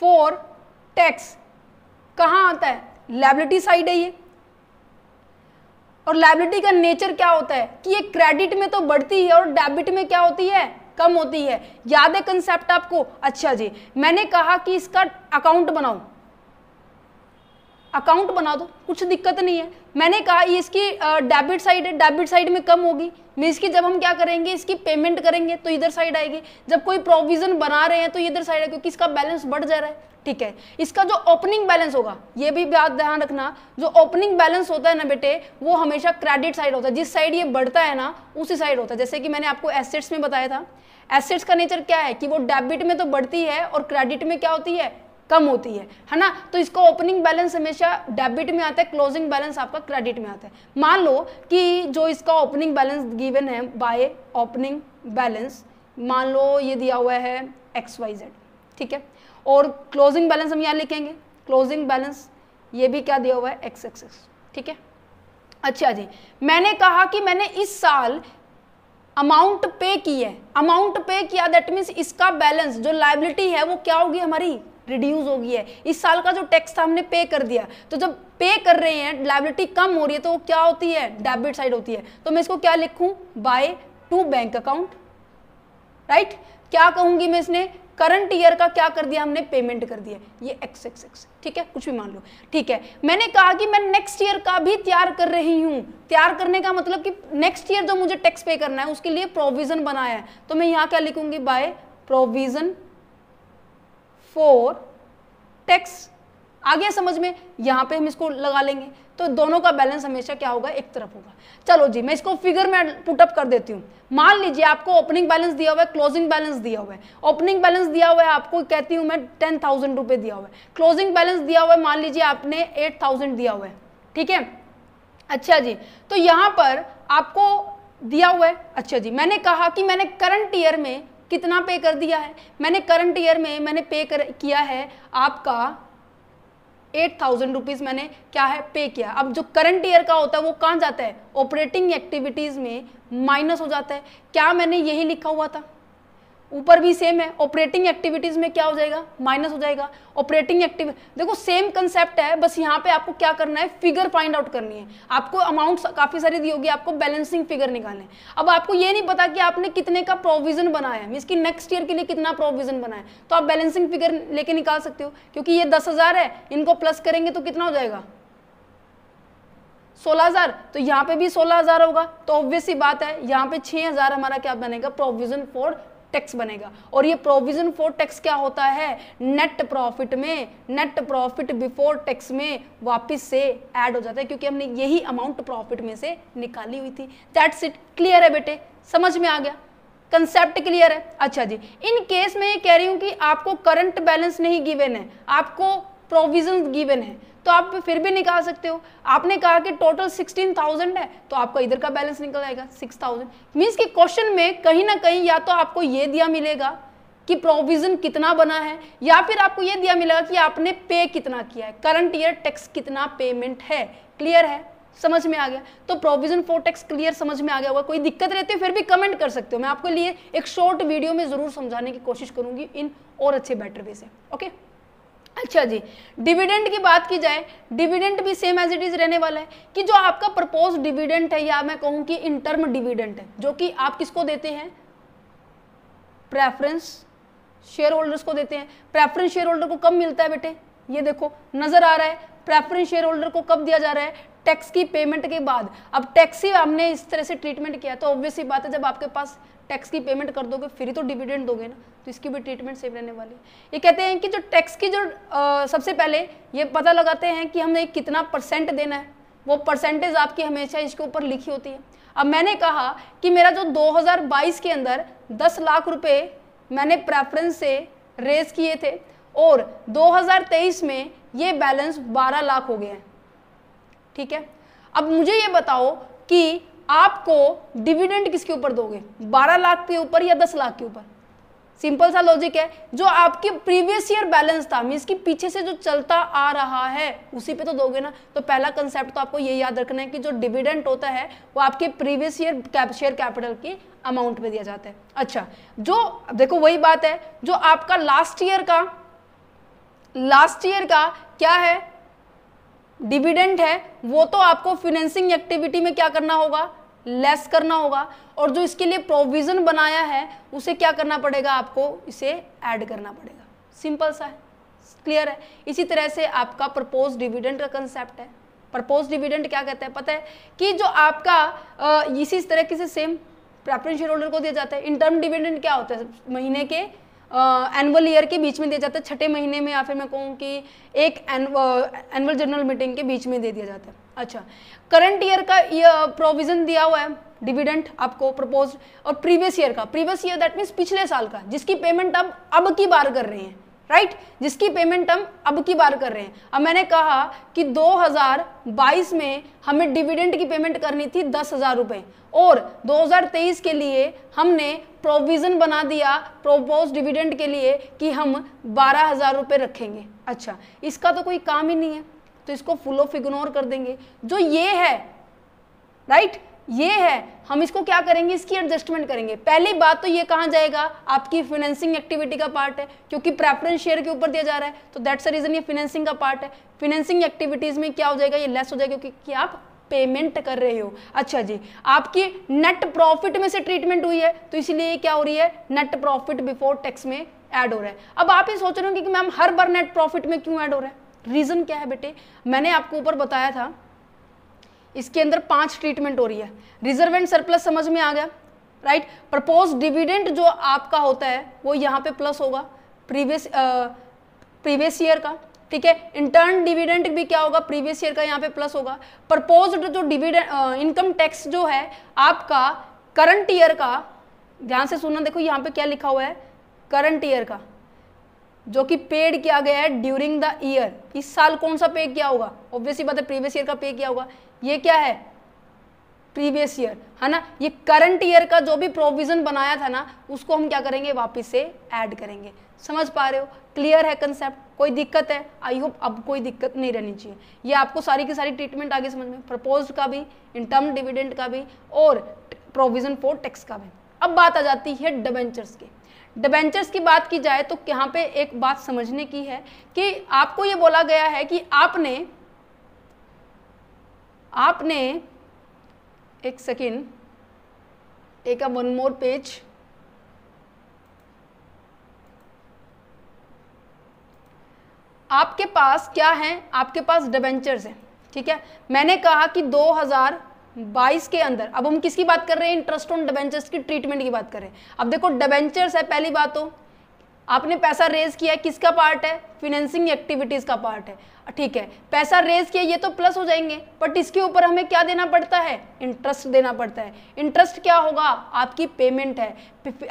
फॉर टैक्स कहां आता है लाइबिलिटी साइड है ये और लाइबिलिटी का नेचर क्या होता है कि ये क्रेडिट में तो बढ़ती है और डेबिट में क्या होती है कम होती है याद है कंसेप्ट आपको अच्छा जी मैंने कहा कि इसका अकाउंट बनाओ अकाउंट बना दो कुछ दिक्कत नहीं है मैंने कहा ये इसकी डेबिट साइड है डेबिट साइड में कम होगी मीन्स की जब हम क्या करेंगे इसकी पेमेंट करेंगे तो इधर साइड आएगी जब कोई प्रोविजन बना रहे हैं तो इधर साइड आएगी क्योंकि इसका बैलेंस बढ़ जा रहा है ठीक है इसका जो ओपनिंग बैलेंस होगा ये भी बात ध्यान रखना जो ओपनिंग बैलेंस होता है ना बेटे वो हमेशा क्रेडिट साइड होता है जिस साइड ये बढ़ता है ना उसी साइड होता है जैसे कि मैंने आपको एसेट्स में बताया था एसेट्स का नेचर क्या है कि वो डेबिट में तो बढ़ती है और क्रेडिट में क्या होती है कम होती है है ना तो इसका ओपनिंग बैलेंस हमेशा डेबिट में आता है क्लोजिंग बैलेंस आपका क्रेडिट में आता है मान लो कि जो इसका ओपनिंग बैलेंस गिवन है बाय ओपनिंग बैलेंस मान लो ये दिया हुआ है एक्स वाई जेड ठीक है और क्लोजिंग बैलेंस हम यहाँ लिखेंगे क्लोजिंग बैलेंस ये भी क्या दिया हुआ है एक्स एक्स एक्स ठीक है अच्छा जी मैंने कहा कि मैंने इस साल अमाउंट पे की है अमाउंट पे किया दैट मीन्स इसका बैलेंस जो लाइबिलिटी है वो क्या होगी हमारी रिड्यूस हो गई है इस साल का जो टैक्स था हमने पे कर दिया तो जब पे कर रहे हैं लाइबिलिटी कम हो रही है तो वो क्या होती है डेबिट साइड होती है तो मैं इसको क्या लिखूं by to bank account right क्या कहूंगी मैं इसने करंट ईयर का क्या कर दिया हमने पेमेंट कर दिया ये एक्स एक्स एक्स ठीक है कुछ भी मान लो ठीक है मैंने कहा कि मैं नेक्स्ट ईयर का भी तैयार कर रही हूं तैयार करने का मतलब कि नेक्स्ट ईयर जो मुझे टैक्स पे करना है उसके लिए प्रोविज़न बनाया है तो मैं यहां क्या लिखूंगी बाय प्रोविज़न फोर टेक्स आ गया समझ में यहाँ पे हम इसको लगा लेंगे तो दोनों का बैलेंस हमेशा क्या होगा एक तरफ होगा चलो जी मैं इसको फिगर में पुटअप कर देती हूँ मान लीजिए आपको ओपनिंग बैलेंस दिया हुआ है क्लोजिंग बैलेंस दिया हुआ है ओपनिंग बैलेंस दिया हुआ है आपको कहती हूँ मैं टेन थाउजेंड रुपये दिया हुआ है क्लोजिंग बैलेंस दिया हुआ है मान लीजिए आपने एट थाउजेंड दिया हुआ है ठीक है अच्छा जी तो यहाँ पर आपको दिया हुआ है अच्छा जी मैंने कहा कि मैंने करंट ईयर में कितना पे कर दिया है मैंने करंट ईयर में मैंने पे कर किया है आपका एट थाउजेंड रुपीज़ मैंने क्या है पे किया अब जो करंट ईयर का होता है वो कहाँ जाता है ऑपरेटिंग एक्टिविटीज़ में माइनस हो जाता है क्या मैंने यही लिखा हुआ था ऊपर भी सेम है ऑपरेटिंग एक्टिविटीज में क्या हो जाएगा माइनस हो जाएगा ऑपरेटिंग एक्टिव देखो सेम कंसेप्ट है बस यहाँ पे आपको क्या करना है फिगर फाइंड आउट करनी है आपको अमाउंट काफी सारी दी होगी आपको बैलेंसिंग फिगर निकालने अब आपको ये नहीं पता कि आपने कितने का प्रोविजन बनाया है की नेक्स्ट ईयर के लिए कितना प्रोविजन बनाया तो आप बैलेंसिंग फिगर लेके निकाल सकते हो क्योंकि ये दस है इनको प्लस करेंगे तो कितना हो जाएगा सोलह हजार तो यहाँ पे भी सोलह हजार होगा तो ऑब्वियस ही बात है यहाँ पे छह हजार हमारा क्या बनेगा प्रोविजन फॉर टैक्स बनेगा और ये प्रोविजन फॉर टैक्स क्या होता है नेट प्रॉफिट में नेट प्रॉफिट बिफोर टैक्स में वापस से ऐड हो जाता है क्योंकि हमने यही अमाउंट प्रॉफिट में से निकाली हुई थी दैट्स इट क्लियर है बेटे समझ में आ गया कंसेप्ट क्लियर है अच्छा जी इन केस में ये कह रही हूँ कि आपको करंट बैलेंस नहीं गिवेन है आपको प्रोविजन गिवेन है तो आप फिर भी निकाल सकते हो आपने कहा कि टोटल 16,000 है तो आपका इधर का बैलेंस निकल आएगा 6,000 थाउजेंड मीन्स कि क्वेश्चन में कहीं ना कहीं या तो आपको ये दिया मिलेगा कि प्रोविजन कितना बना है या फिर आपको ये दिया मिलेगा कि आपने पे कितना किया है करंट ईयर टैक्स कितना पेमेंट है क्लियर है समझ में आ गया तो प्रोविजन फॉर टैक्स क्लियर समझ में आ गया होगा कोई दिक्कत रहती है फिर भी कमेंट कर सकते हो मैं आपके लिए एक शॉर्ट वीडियो में जरूर समझाने की कोशिश करूंगी इन और अच्छे बेटर वे से ओके अच्छा जी डिविडेंड की बात की जाए डिविडेंड भी सेम एज इट इज रहने वाला है कि जो आपका प्रपोज डिविडेंड है या मैं कहूँ कि इंटर्म डिविडेंड है जो कि आप किसको देते हैं प्रेफरेंस शेयर होल्डर्स को देते हैं प्रेफरेंस शेयर होल्डर को कम मिलता है बेटे ये देखो नजर आ रहा है प्रेफरेंस शेयर होल्डर को कब दिया जा रहा है टैक्स की पेमेंट के बाद अब टैक्स ही हमने इस तरह से ट्रीटमेंट किया तो ऑब्वियसली बात है जब आपके पास टैक्स की पेमेंट कर दोगे फिर ही तो डिविडेंड दोगे ना तो इसकी भी ट्रीटमेंट सेम रहने वाली ये कहते हैं कि जो टैक्स की जो आ, सबसे पहले ये पता लगाते हैं कि हमें कितना परसेंट देना है वो परसेंटेज आपकी हमेशा इसके ऊपर लिखी होती है अब मैंने कहा कि मेरा जो 2022 के अंदर 10 लाख रुपए मैंने प्रेफरेंस से रेज किए थे और 2023 में ये बैलेंस 12 लाख हो गया है ठीक है अब मुझे ये बताओ कि आपको डिविडेंड किसके ऊपर दोगे 12 लाख के ऊपर या 10 लाख के ऊपर सिंपल सा लॉजिक है जो आपके प्रीवियस ईयर बैलेंस था मीन्स की पीछे से जो चलता आ रहा है उसी पे तो दोगे ना तो पहला कंसेप्ट तो आपको ये याद रखना है कि जो डिविडेंट होता है वो आपके प्रीवियस ईयर शेयर कैपिटल की अमाउंट में दिया जाता है अच्छा जो देखो वही बात है जो आपका लास्ट ईयर का लास्ट ईयर का क्या है डिविडेंड है वो तो आपको फिनेंसिंग एक्टिविटी में क्या करना होगा लेस करना होगा और जो इसके लिए प्रोविज़न बनाया है उसे क्या करना पड़ेगा आपको इसे ऐड करना पड़ेगा सिंपल सा है क्लियर है इसी तरह से आपका प्रपोज डिविडेंड का कंसेप्ट है प्रपोज डिविडेंड क्या कहते हैं पता है कि जो आपका इसी तरह से सेम प्रेफरेंस शेयर होल्डर को दिया जाता है इन टर्म डिविडेंड क्या होता है महीने के एनुअल ईयर के बीच में दिया जाता है छठे महीने में या फिर मैं कहूँ कि एक एनुअल जनरल मीटिंग के बीच में दे दिया जाता है अच्छा करंट ईयर का प्रोविजन दिया हुआ है डिविडेंट आपको प्रपोज और प्रीवियस ईयर का प्रीवियस ईयर दैट मीन्स पिछले साल का जिसकी पेमेंट आप अब की बार कर रहे हैं राइट जिसकी पेमेंट हम अब की बार कर रहे हैं अब मैंने कहा कि 2022 में हमें डिविडेंड की पेमेंट करनी थी दस हज़ार रुपए और 2023 के लिए हमने प्रोविज़न बना दिया प्रोपोज डिविडेंड के लिए कि हम बारह हज़ार रुपये रखेंगे अच्छा इसका तो कोई काम ही नहीं है तो इसको फुल ऑफ इग्नोर कर देंगे जो ये है राइट right? ये है हम इसको क्या करेंगे इसकी एडजस्टमेंट करेंगे पहली बात तो ये कहाँ जाएगा आपकी फाइनेंसिंग एक्टिविटी का पार्ट है क्योंकि प्रेफरेंस शेयर के ऊपर दिया जा रहा है तो दैट्स अ रीज़न ये फिनेंसिंग का पार्ट है फिनेंसिंग एक्टिविटीज़ में क्या हो जाएगा ये लेस हो जाएगा क्योंकि आप पेमेंट कर रहे हो अच्छा जी आपकी नेट प्रॉफिट में से ट्रीटमेंट हुई है तो इसलिए क्या हो रही है नेट प्रॉफिट बिफोर टैक्स में ऐड हो रहा है अब आप ये सोच रहे हो कि मैम हर बार नेट प्रॉफिट में क्यों ऐड हो रहा है रीज़न क्या है बेटे मैंने आपको ऊपर बताया था इसके अंदर पांच ट्रीटमेंट हो रही है रिजर्व एंड सरप्लस समझ में आ गया राइट प्रपोज डिविडेंट जो आपका होता है वो यहाँ पे प्लस होगा प्रीवियस प्रीवियस ईयर का ठीक है इंटर्न डिविडेंट भी क्या होगा प्रीवियस ईयर का यहाँ पे प्लस होगा प्रपोज जो डिविडेंट इनकम टैक्स जो है आपका करंट ईयर का ध्यान से सुनना देखो यहाँ पे क्या लिखा हुआ है करंट ईयर का जो कि पेड किया गया है ड्यूरिंग द ईयर इस साल कौन सा पे किया होगा ऑब्वियसली बात है प्रीवियस ईयर का पे किया होगा ये क्या है प्रीवियस ईयर है ना ये करंट ईयर का जो भी प्रोविजन बनाया था ना उसको हम क्या करेंगे वापस से ऐड करेंगे समझ पा रहे हो क्लियर है कंसेप्ट कोई दिक्कत है आई होप अब कोई दिक्कत नहीं रहनी चाहिए ये आपको सारी की सारी ट्रीटमेंट आगे समझ में प्रपोज का भी इंटर्म डिविडेंट का भी और प्रोविजन फॉर टैक्स का भी अब बात आ जाती है डिबेंचर्स की डिबेंचर्स की बात की जाए तो यहाँ पे एक बात समझने की है कि आपको ये बोला गया है कि आपने आपने एक सेकेंड टेक अब वन मोर पेज आपके पास क्या है आपके पास डिवेंचर्स हैं ठीक है मैंने कहा कि 2022 के अंदर अब हम किसकी बात कर रहे हैं इंटरेस्ट ऑन डिवेंचर्स की ट्रीटमेंट की बात कर रहे हैं अब देखो डिवेंचर्स है पहली बात तो आपने पैसा रेज किया है किसका पार्ट है फिनेंसिंग एक्टिविटीज़ का पार्ट है ठीक है पैसा रेज किया ये तो प्लस हो जाएंगे बट इसके ऊपर हमें क्या देना पड़ता है इंटरेस्ट देना पड़ता है इंटरेस्ट क्या होगा आपकी पेमेंट है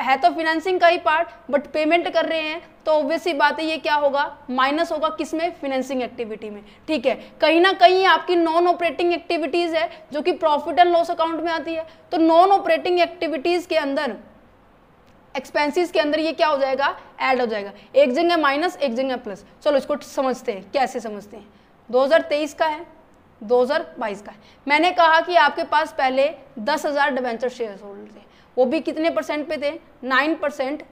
है तो फिनेंसिंग का ही पार्ट बट पेमेंट कर रहे हैं तो ऑब्वियस ही बात है ये क्या होगा माइनस होगा किस में फिनेंसिंग एक्टिविटी में ठीक है कहीं ना कहीं आपकी नॉन ऑपरेटिंग एक्टिविटीज़ है जो कि प्रॉफिट एंड लॉस अकाउंट में आती है तो नॉन ऑपरेटिंग एक्टिविटीज़ के अंदर एक्सपेंसिस के अंदर ये क्या हो जाएगा ऐड हो जाएगा एक जगह माइनस एक जगह प्लस चलो इसको समझते हैं कैसे समझते हैं 2023 का है 2022 का है मैंने कहा कि आपके पास पहले दस हज़ार डिवेंचर शेयर होल्डर थे वो भी कितने परसेंट पे थे नाइन परसेंट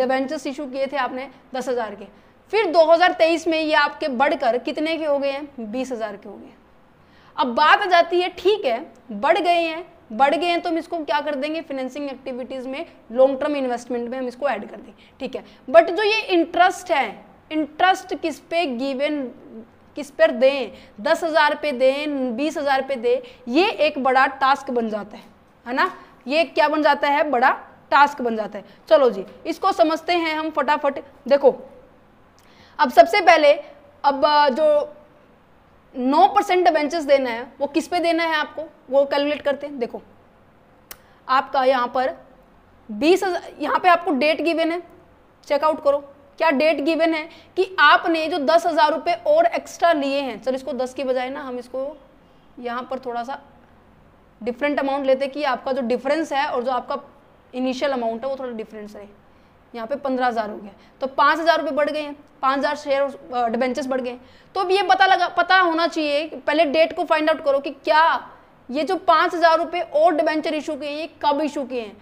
डिवेंचर्स इशू किए थे आपने दस हज़ार के फिर 2023 में ये आपके बढ़कर कितने के हो गए हैं बीस हज़ार के हो गए अब बात आ जाती है ठीक है बढ़ गए हैं बढ़ गए हैं तो हम इसको क्या कर देंगे फिनेंसिंग एक्टिविटीज़ में लॉन्ग टर्म इन्वेस्टमेंट में हम इसको ऐड कर देंगे ठीक है बट जो ये इंटरेस्ट है इंटरेस्ट किस पे गिवन किस पर दें दस हज़ार पे दें बीस हज़ार पे दें ये एक बड़ा टास्क बन जाता है है ना ये क्या बन जाता है बड़ा टास्क बन जाता है चलो जी इसको समझते हैं हम फटाफट देखो अब सबसे पहले अब जो नौ परसेंट डिबेंचर्स देना है वो किस पे देना है आपको वो कैलकुलेट करते हैं देखो आपका यहाँ पर बीस हज़ार यहाँ पर आपको डेट गिवन है चेकआउट करो क्या डेट गिवन है कि आपने जो दस हज़ार रुपये और एक्स्ट्रा लिए हैं चलो इसको दस की बजाय ना हम इसको यहाँ पर थोड़ा सा डिफरेंट अमाउंट लेते कि आपका जो डिफरेंस है और जो आपका इनिशियल अमाउंट है वो थोड़ा डिफरेंस रहे यहाँ पे पंद्रह हज़ार हो गया तो पाँच हज़ार रुपये बढ़ गए हैं पाँच हज़ार शेयर डिबेंचर्स बढ़ गए तो अब ये पता लगा पता होना चाहिए पहले डेट को फाइंड आउट करो कि क्या ये जो पाँच हज़ार रुपये और डिबेंचर इशू किए हैं ये कब इशू किए हैं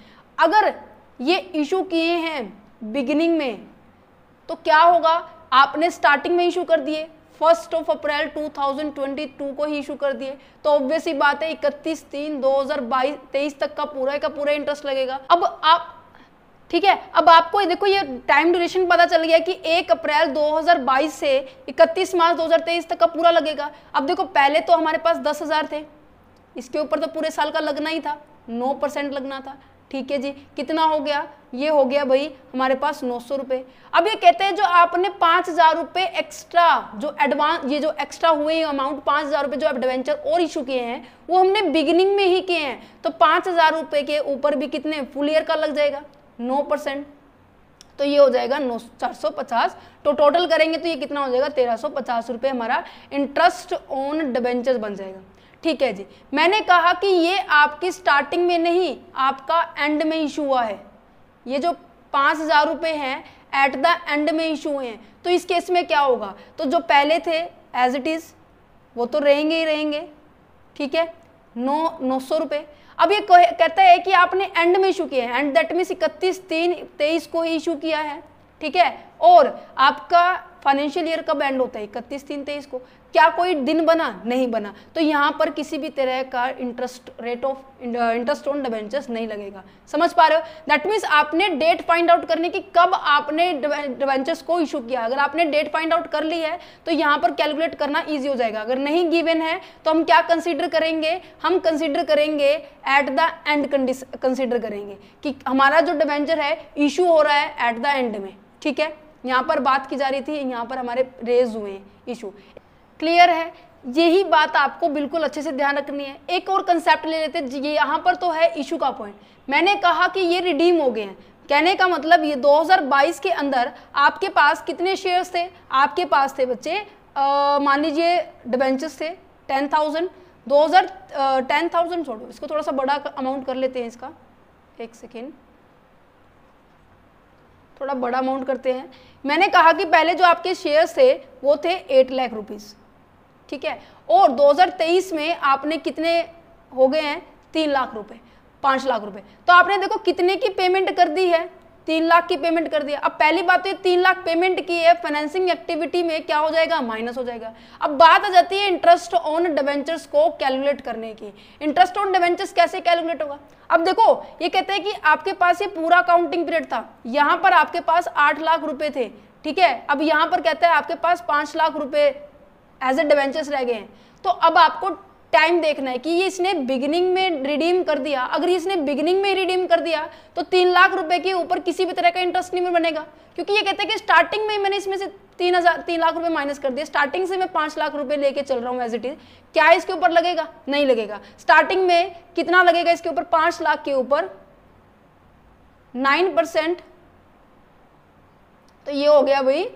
अगर ये इशू किए हैं बिगिनिंग में तो क्या होगा आपने स्टार्टिंग में इशू कर दिए फर्स्ट ऑफ अप्रैल 2022 को ही इशू कर दिए तो ऑब्वियस ही बात है इकतीस तीन दो हजार बाईस तेईस तक का पूरा का पूरा इंटरेस्ट लगेगा अब आप ठीक है अब आपको देखो ये टाइम ड्यूरेशन पता चल गया कि 1 अप्रैल 2022 से 31 मार्च 2023 तक का पूरा लगेगा अब देखो पहले तो हमारे पास दस हज़ार थे इसके ऊपर तो पूरे साल का लगना ही था नौ परसेंट लगना था ठीक है जी कितना हो गया ये हो गया भाई हमारे पास नौ सौ रुपये अब ये कहते हैं जो आपने पाँच हज़ार रुपये एक्स्ट्रा जो एडवांस ये जो एक्स्ट्रा हुए अमाउंट पाँच हज़ार रुपये जो एडवेंचर और इशू किए हैं वो हमने बिगिनिंग में ही किए हैं तो पाँच हज़ार रुपये के ऊपर भी कितने फुल ईयर का लग जाएगा नौ परसेंट तो ये हो जाएगा नौ चार सौ पचास तो टोटल करेंगे तो ये कितना हो जाएगा तेरह सौ पचास रुपये हमारा इंटरेस्ट ऑन डिबेंचर बन जाएगा ठीक है जी मैंने कहा कि ये आपकी स्टार्टिंग में नहीं आपका एंड में इशू हुआ है ये जो पाँच हज़ार रुपये हैं एट द एंड में इशू हुए हैं तो इस केस में क्या होगा तो जो पहले थे एज इट इज़ वो तो रहेंगे ही रहेंगे ठीक है नौ नौ सौ रुपये अब ये कहता है कि आपने एंड में इशू किया है एंड दैट मीन्स इकतीस तीन तेईस को इशू किया है ठीक है और आपका फाइनेंशियल ईयर कब एंड होता है इकतीस तीन तेईस को क्या कोई दिन बना नहीं बना तो यहाँ पर किसी भी तरह का interest rate of interest on debentures नहीं लगेगा समझ पा रहे हो दैट मीन्स आपने डेट फाइंड आउट करने की कब आपने डिवेंचर्स को इशू किया अगर आपने डेट फाइंड आउट कर ली है तो यहाँ पर कैलकुलेट करना ईजी हो जाएगा अगर नहीं गिवेन है तो हम क्या कंसिडर करेंगे हम कंसिडर करेंगे एट द एंड कंसिडर करेंगे कि हमारा जो डिवेंचर है इशू हो रहा है एट द एंड में ठीक है यहाँ पर बात की जा रही थी यहाँ पर हमारे रेज हुए इशू क्लियर है यही बात आपको बिल्कुल अच्छे से ध्यान रखनी है एक और कंसेप्ट ले लेते हैं ये यहाँ पर तो है इशू का पॉइंट मैंने कहा कि ये रिडीम हो गए हैं कहने का मतलब ये 2022 के अंदर आपके पास कितने शेयर्स थे आपके पास थे बच्चे मान लीजिए डिबेंचर्स थे टेन थाउजेंड दो हज़ार टेन थाउजेंड छोड़ो इसको थोड़ा सा बड़ा अमाउंट कर लेते हैं इसका एक सेकेंड थोड़ा बड़ा अमाउंट करते हैं मैंने कहा कि पहले जो आपके शेयर्स थे वो थे एट लाख रुपीज़ ठीक है और 2023 में आपने कितने हो गए हैं तीन लाख रुपए पाँच लाख रुपए तो आपने देखो कितने की पेमेंट कर दी है तीन लाख की पेमेंट कर दिया अब पहली बात तो ये तीन लाख पेमेंट की है फाइनेंसिंग एक्टिविटी में क्या हो जाएगा माइनस हो जाएगा अब बात आ जाती है इंटरेस्ट ऑन डिवेंचर्स को कैलकुलेट करने की इंटरेस्ट ऑन डिवेंचर्स कैसे कैलकुलेट होगा अब देखो ये कहते हैं कि आपके पास ये पूरा काउंटिंग पीरियड था यहाँ पर आपके पास आठ लाख रुपए थे ठीक है अब यहाँ पर कहते हैं आपके पास पाँच लाख रुपए एज ए डिवेंचर्स रह गए हैं तो अब आपको टाइम देखना है कि ये इसने बिगिनिंग में रिडीम कर दिया अगर इसने बिगिनिंग में रिडीम कर दिया तो तीन लाख रुपए के ऊपर किसी भी तरह का इंटरेस्ट नहीं बनेगा क्योंकि ये कहते हैं कि स्टार्टिंग में मैंने इसमें से तीन हज़ार तीन लाख रुपए माइनस कर दिया स्टार्टिंग से मैं पांच लाख रुपए लेके चल रहा हूँ एज इट इज क्या इसके ऊपर लगेगा नहीं लगेगा स्टार्टिंग में कितना लगेगा इसके ऊपर पांच लाख के ऊपर नाइन परसेंट तो ये हो गया भाई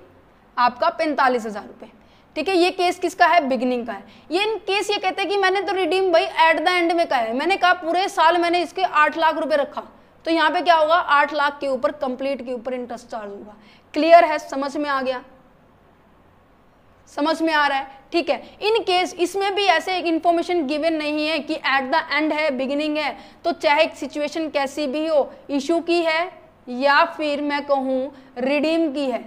आपका पैंतालीस हज़ार रुपये ठीक है ये केस किसका है बिगनिंग का है ये इन केस ये कहते हैं कि मैंने तो रिडीम भाई एट द एंड में कहा है मैंने कहा पूरे साल मैंने इसके आठ लाख रुपए रखा तो यहाँ पे क्या होगा आठ लाख के ऊपर कंप्लीट के ऊपर इंटरेस्ट चार्ज होगा क्लियर है समझ में आ गया समझ में आ रहा है ठीक है इन केस इसमें भी ऐसे एक इंफॉर्मेशन गिवन नहीं है कि एट द एंड है बिगिनिंग है तो चाहे सिचुएशन कैसी भी हो इशू की है या फिर मैं कहूँ रिडीम की है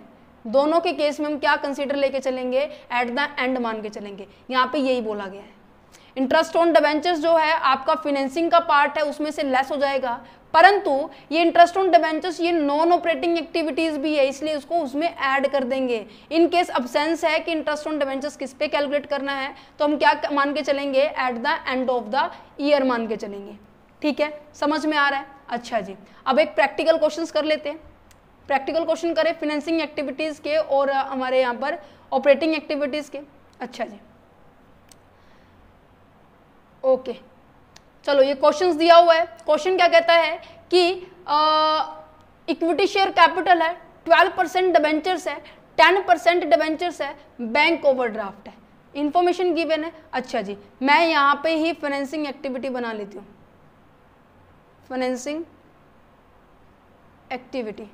दोनों के केस में हम क्या कंसिडर लेके चलेंगे एट द एंड मान के चलेंगे यहाँ पे यही बोला गया है इंटरेस्ट ऑन डिवेंचर्स जो है आपका फिनेंसिंग का पार्ट है उसमें से लेस हो जाएगा परंतु ये इंटरेस्ट ऑन डिवेंचर्स ये नॉन ऑपरेटिंग एक्टिविटीज भी है इसलिए उसको उसमें ऐड कर देंगे इन केस अबसेंस है कि इंटरेस्ट ऑन डिवेंचर्स किस पे कैलकुलेट करना है तो हम क्या मान के चलेंगे at the end of the year मान के चलेंगे ठीक है समझ में आ रहा है अच्छा जी अब एक प्रैक्टिकल क्वेश्चंस कर लेते हैं प्रैक्टिकल क्वेश्चन करें फिनेंसिंग एक्टिविटीज़ के और हमारे यहाँ पर ऑपरेटिंग एक्टिविटीज़ के अच्छा जी ओके चलो ये क्वेश्चन दिया हुआ है क्वेश्चन क्या कहता है कि इक्विटी शेयर कैपिटल है ट्वेल्व परसेंट डिवेंचर्स है टेन परसेंट डिवेंचर्स है बैंक ओवरड्राफ्ट है इन्फॉर्मेशन गिवेन है अच्छा जी मैं यहाँ पे ही फाइनेंसिंग एक्टिविटी बना लेती हूँ फाइनेंसिंग एक्टिविटी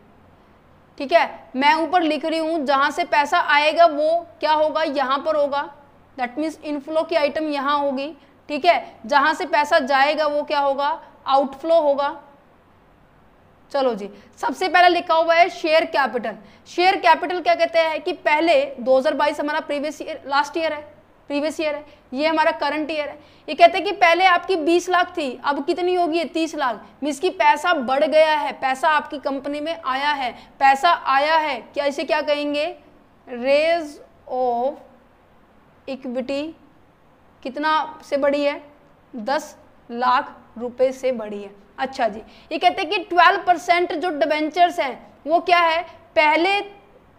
ठीक है मैं ऊपर लिख रही हूं जहां से पैसा आएगा वो क्या होगा यहाँ पर होगा दैट मीन्स इनफ्लो की आइटम यहाँ होगी ठीक है जहाँ से पैसा जाएगा वो क्या होगा आउटफ्लो होगा चलो जी सबसे पहले लिखा हुआ है शेयर कैपिटल शेयर कैपिटल क्या कहते हैं कि पहले 2022 हमारा प्रीवियस ईयर लास्ट ईयर है प्रीवियस ईयर है ये हमारा करंट ईयर है ये कहते हैं कि पहले आपकी 20 लाख थी अब कितनी होगी है तीस लाख मीन्स की पैसा बढ़ गया है पैसा आपकी कंपनी में आया है पैसा आया है क्या इसे क्या कहेंगे रेज ऑफ इक्विटी कितना से बड़ी है दस लाख रुपए से बड़ी है अच्छा जी ये कहते हैं कि ट्वेल्व परसेंट जो डिवेंचर्स हैं वो क्या है पहले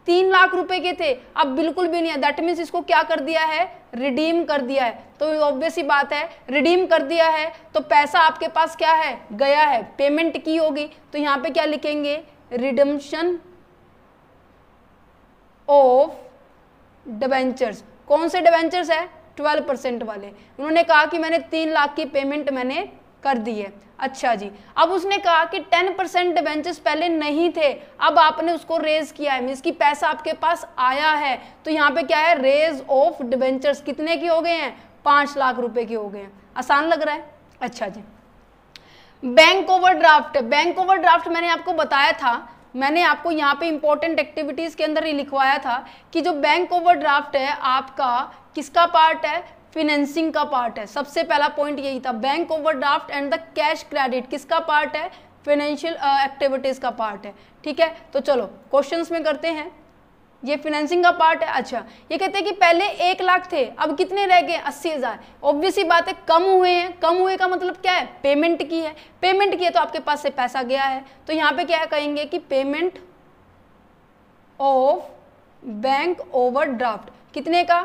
तीन लाख रुपए के थे अब बिल्कुल भी नहीं है दैट मीन्स इसको क्या कर दिया है रिडीम कर दिया है तो ऑब्वियस ही बात है रिडीम कर दिया है तो पैसा आपके पास क्या है गया है पेमेंट की होगी तो यहां पे क्या लिखेंगे रिडम्शन ऑफ डिवेंचर्स कौन से डिवेंचर्स है ट्वेल्व परसेंट वाले उन्होंने कहा कि मैंने तीन लाख की पेमेंट मैंने कर दी है अच्छा जी अब उसने कहा कि 10 परसेंट डिवेंचर्स पहले नहीं थे अब आपने उसको रेज किया है मीन्स की पैसा आपके पास आया है तो यहाँ पे क्या है रेज ऑफ डिबेंचर्स कितने के हो गए हैं पाँच लाख रुपए के हो गए हैं आसान लग रहा है अच्छा जी बैंक ओवरड्राफ्ट बैंक ओवरड्राफ्ट मैंने आपको बताया था मैंने आपको यहाँ पे इंपॉर्टेंट एक्टिविटीज़ के अंदर ही लिखवाया था कि जो बैंक ओवरड्राफ्ट है आपका किसका पार्ट है फिनेंसिंग का पार्ट है सबसे पहला पॉइंट यही था bank overdraft and the cash credit किसका पार्ट है फिनेंशियल एक्टिविटीज़ uh, का पार्ट है ठीक है तो चलो क्वेश्चंस में करते हैं ये फिनेंसिंग का पार्ट है अच्छा ये कहते हैं कि पहले एक लाख थे अब कितने रह गए अस्सी हज़ार ऑब्वियसली बात है कम हुए हैं कम हुए का मतलब क्या है पेमेंट की है पेमेंट की है तो आपके पास से पैसा गया है तो यहाँ पे क्या कहेंगे कि payment of bank overdraft कितने का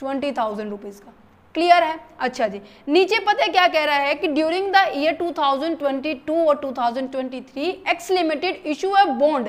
ट्वेंटी थाउजेंड रुपीज़ का क्लियर है अच्छा जी नीचे पता है क्या कह रहा है कि ड्यूरिंग द ईयर 2022 और 2023 X limited issue a bond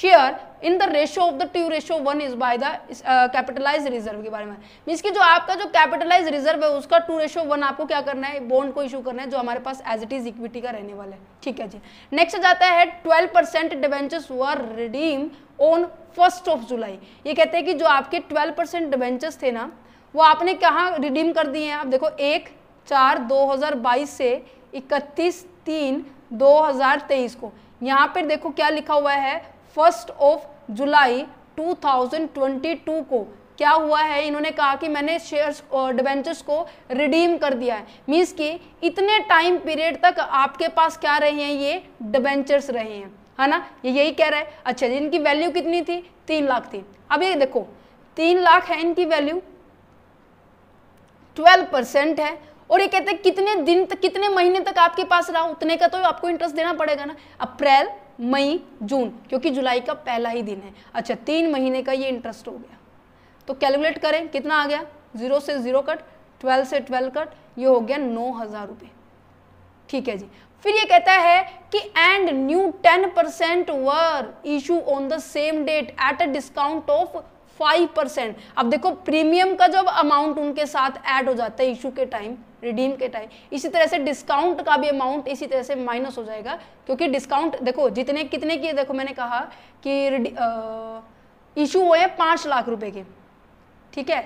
share in the ratio of the two ratio one is by the capitalise reserve के बारे में मीन्स कि जो आपका जो कैपिटलाइज रिजर्व है उसका टू रेशो वन आपको क्या करना है बॉन्ड को इशू करना है जो हमारे पास एज इट इज इक्विटी का रहने वाला है ठीक है जी नेक्स्ट जाता है twelve percent debentures were redeem on first of July ये कहते हैं कि जो आपके ट्वेल्व परसेंट डिवेंचर्स थे ना वो आपने कहाँ रिडीम कर दिए हैं आप देखो एक चार 2022 से इकतीस तीन 2023 को यहाँ पर देखो क्या लिखा हुआ है फर्स्ट ऑफ जुलाई 2022 को क्या हुआ है इन्होंने कहा कि मैंने शेयर्स डिबेंचर्स को रिडीम कर दिया है मीन्स कि इतने टाइम पीरियड तक आपके पास क्या रहे हैं ये डिबेंचर्स रहे हैं है ना ये यही कह रहा है अच्छा जी इनकी वैल्यू कितनी थी तीन लाख थी अब ये देखो तीन लाख है इनकी वैल्यू ट्वेल्व परसेंट है और ये कहते हैं कितने दिन तक कितने महीने तक आपके पास रहा उतने का तो आपको इंटरेस्ट देना पड़ेगा ना अप्रैल मई जून क्योंकि जुलाई का पहला ही दिन है अच्छा तीन महीने का ये इंटरेस्ट हो गया तो कैलकुलेट करें कितना आ गया जीरो से जीरो कट ट्वेल्व से ट्वेल्व कट ये हो गया नौ हज़ार रुपये ठीक है जी फिर ये कहता है कि and new ten percent were issue on the same date at a discount of five percent अब देखो प्रीमियम का जब अमाउंट उनके साथ ऐड हो जाता है इशू के टाइम रिडीम के टाइम इसी तरह से डिस्काउंट का भी अमाउंट इसी तरह से माइनस हो जाएगा क्योंकि डिस्काउंट देखो जितने कितने की देखो मैंने कहा कि इशू हुए हैं पाँच लाख रुपए के ठीक है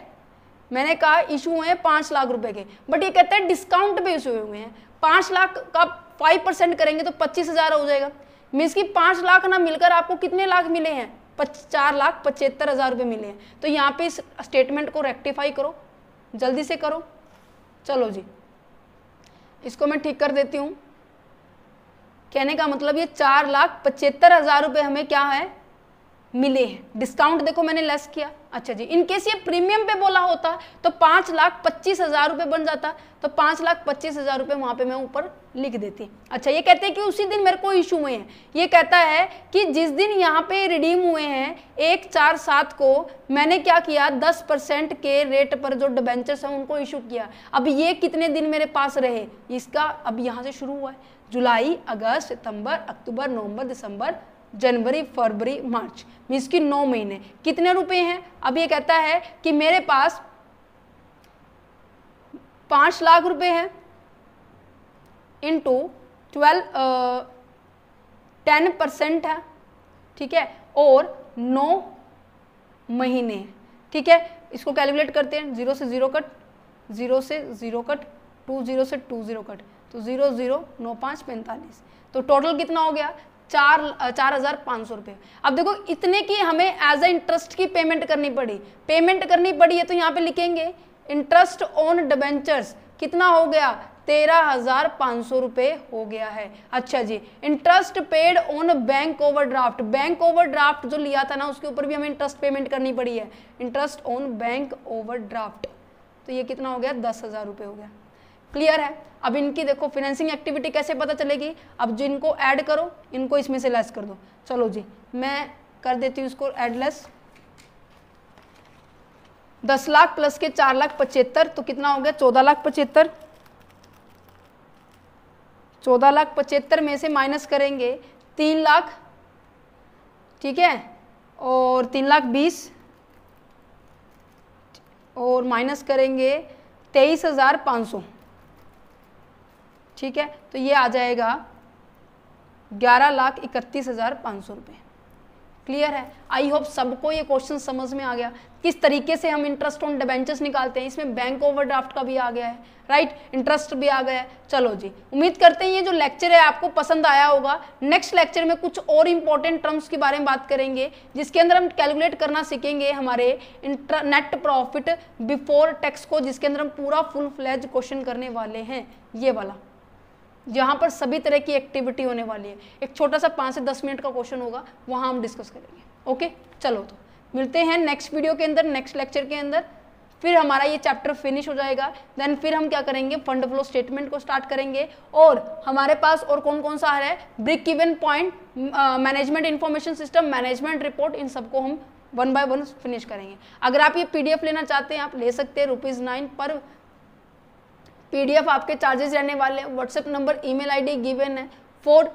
मैंने कहा इशू हुए हैं पाँच लाख रुपए के बट ये कहते हैं डिस्काउंट पे इशू हुए हैं पाँच लाख का फाइव परसेंट करेंगे तो पच्चीस हज़ार हो जाएगा मीन्स कि पाँच लाख ना मिलकर आपको कितने लाख मिले हैं चार लाख पचहत्तर हज़ार रुपये मिले हैं तो यहाँ पे इस स्टेटमेंट को रेक्टिफाई करो जल्दी से करो चलो जी इसको मैं ठीक कर देती हूँ कहने का मतलब ये चार लाख पचहत्तर हज़ार रुपये हमें क्या है मिले हैं डिस्काउंट देखो मैंने लेस किया अच्छा जी इनकेस ये प्रीमियम पे बोला होता तो पाँच लाख पच्चीस हज़ार रुपये बन जाता तो पाँच लाख पच्चीस हज़ार रुपये वहाँ पे मैं ऊपर लिख देती अच्छा ये कहते हैं कि उसी दिन मेरे को इशू हुए हैं ये कहता है कि जिस दिन यहाँ पे रिडीम हुए हैं एक चार सात को मैंने क्या किया दस परसेंट के रेट पर जो डिबेंचर्स हैं उनको इशू किया अब ये कितने दिन मेरे पास रहे इसका अब यहाँ से शुरू हुआ है जुलाई अगस्त सितंबर अक्टूबर नवंबर दिसंबर जनवरी फरवरी मार्च मीन्स की नौ महीने कितने रुपए हैं अब ये कहता है कि मेरे पास पांच लाख रुपए हैं इंटू ट्वेल्व टेन परसेंट है ठीक है और नौ महीने ठीक है इसको कैलकुलेट करते हैं जीरो से जीरो कट जीरो से जीरो कट टू जीरो से टू जीरो कट तो जीरो जीरो नौ पाँच पैंतालीस तो टोटल कितना हो गया चार चार हज़ार पाँच सौ रुपये अब देखो इतने की हमें एज ए इंटरेस्ट की पेमेंट करनी पड़ी पेमेंट करनी पड़ी है तो यहाँ पे लिखेंगे इंटरेस्ट ऑन डिबेंचर्स कितना हो गया तेरह हजार पाँच सौ रुपये हो गया है अच्छा जी interest paid on bank overdraft bank overdraft जो लिया था ना उसके ऊपर भी हमें इंटरेस्ट पेमेंट करनी पड़ी है इंटरेस्ट ऑन बैंक ओवरड्राफ्ट तो ये कितना हो गया दस हजार रुपये हो गया क्लियर है अब इनकी देखो फिनेंसिंग एक्टिविटी कैसे पता चलेगी अब जो इनको ऐड करो इनको इसमें से लेस कर दो चलो जी मैं कर देती हूँ इसको एड लेस दस लाख प्लस के चार लाख पचहत्तर तो कितना हो गया चौदह लाख पचहत्तर चौदह लाख पचहत्तर में से माइनस करेंगे तीन लाख ठीक है और तीन लाख बीस और माइनस करेंगे तेईस हज़ार पाँच सौ ठीक है तो ये आ जाएगा ग्यारह लाख इकतीस हज़ार पाँच सौ रुपये क्लियर है आई होप सबको ये क्वेश्चन समझ में आ गया किस तरीके से हम इंटरेस्ट ऑन डिबेंचर्स निकालते हैं इसमें बैंक ओवरड्राफ्ट का भी आ गया है राइट right? इंटरेस्ट भी आ गया है चलो जी उम्मीद करते हैं ये जो लेक्चर है आपको पसंद आया होगा नेक्स्ट लेक्चर में कुछ और इंपॉर्टेंट टर्म्स के बारे में बात करेंगे जिसके अंदर हम कैलकुलेट करना सीखेंगे हमारे नेट प्रॉफिट बिफोर टैक्स को जिसके अंदर हम पूरा फुल फ्लैज क्वेश्चन करने वाले हैं ये वाला जहाँ पर सभी तरह की एक्टिविटी होने वाली है एक छोटा सा पाँच से दस मिनट का क्वेश्चन होगा वहाँ हम डिस्कस करेंगे ओके चलो तो मिलते हैं नेक्स्ट वीडियो के अंदर नेक्स्ट लेक्चर के अंदर फिर हमारा ये चैप्टर फिनिश हो जाएगा देन फिर हम क्या करेंगे फंड फ्लो स्टेटमेंट को स्टार्ट करेंगे और हमारे पास और कौन कौन सा आ रहा है break even point management information system management report इन सबको हम वन बाय वन फिनिश करेंगे अगर आप ये पीडीएफ लेना चाहते हैं आप ले सकते हैं रुपीज़ नाइन पर पीडीएफ आपके चार्जेस रहने वाले हैं WhatsApp number email ID given है फोर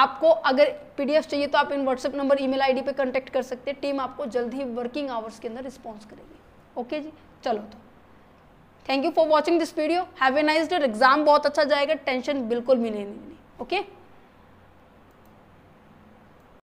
आपको अगर पीडीएफ चाहिए तो आप इन व्हाट्सएप नंबर ईमेल आईडी पे कांटेक्ट कर सकते हैं टीम आपको जल्द ही वर्किंग आवर्स के अंदर रिस्पॉन्स करेगी ओके जी चलो तो thank you for watching this video have a nice exam बहुत अच्छा जाएगा टेंशन बिल्कुल भी नहीं ओके okay?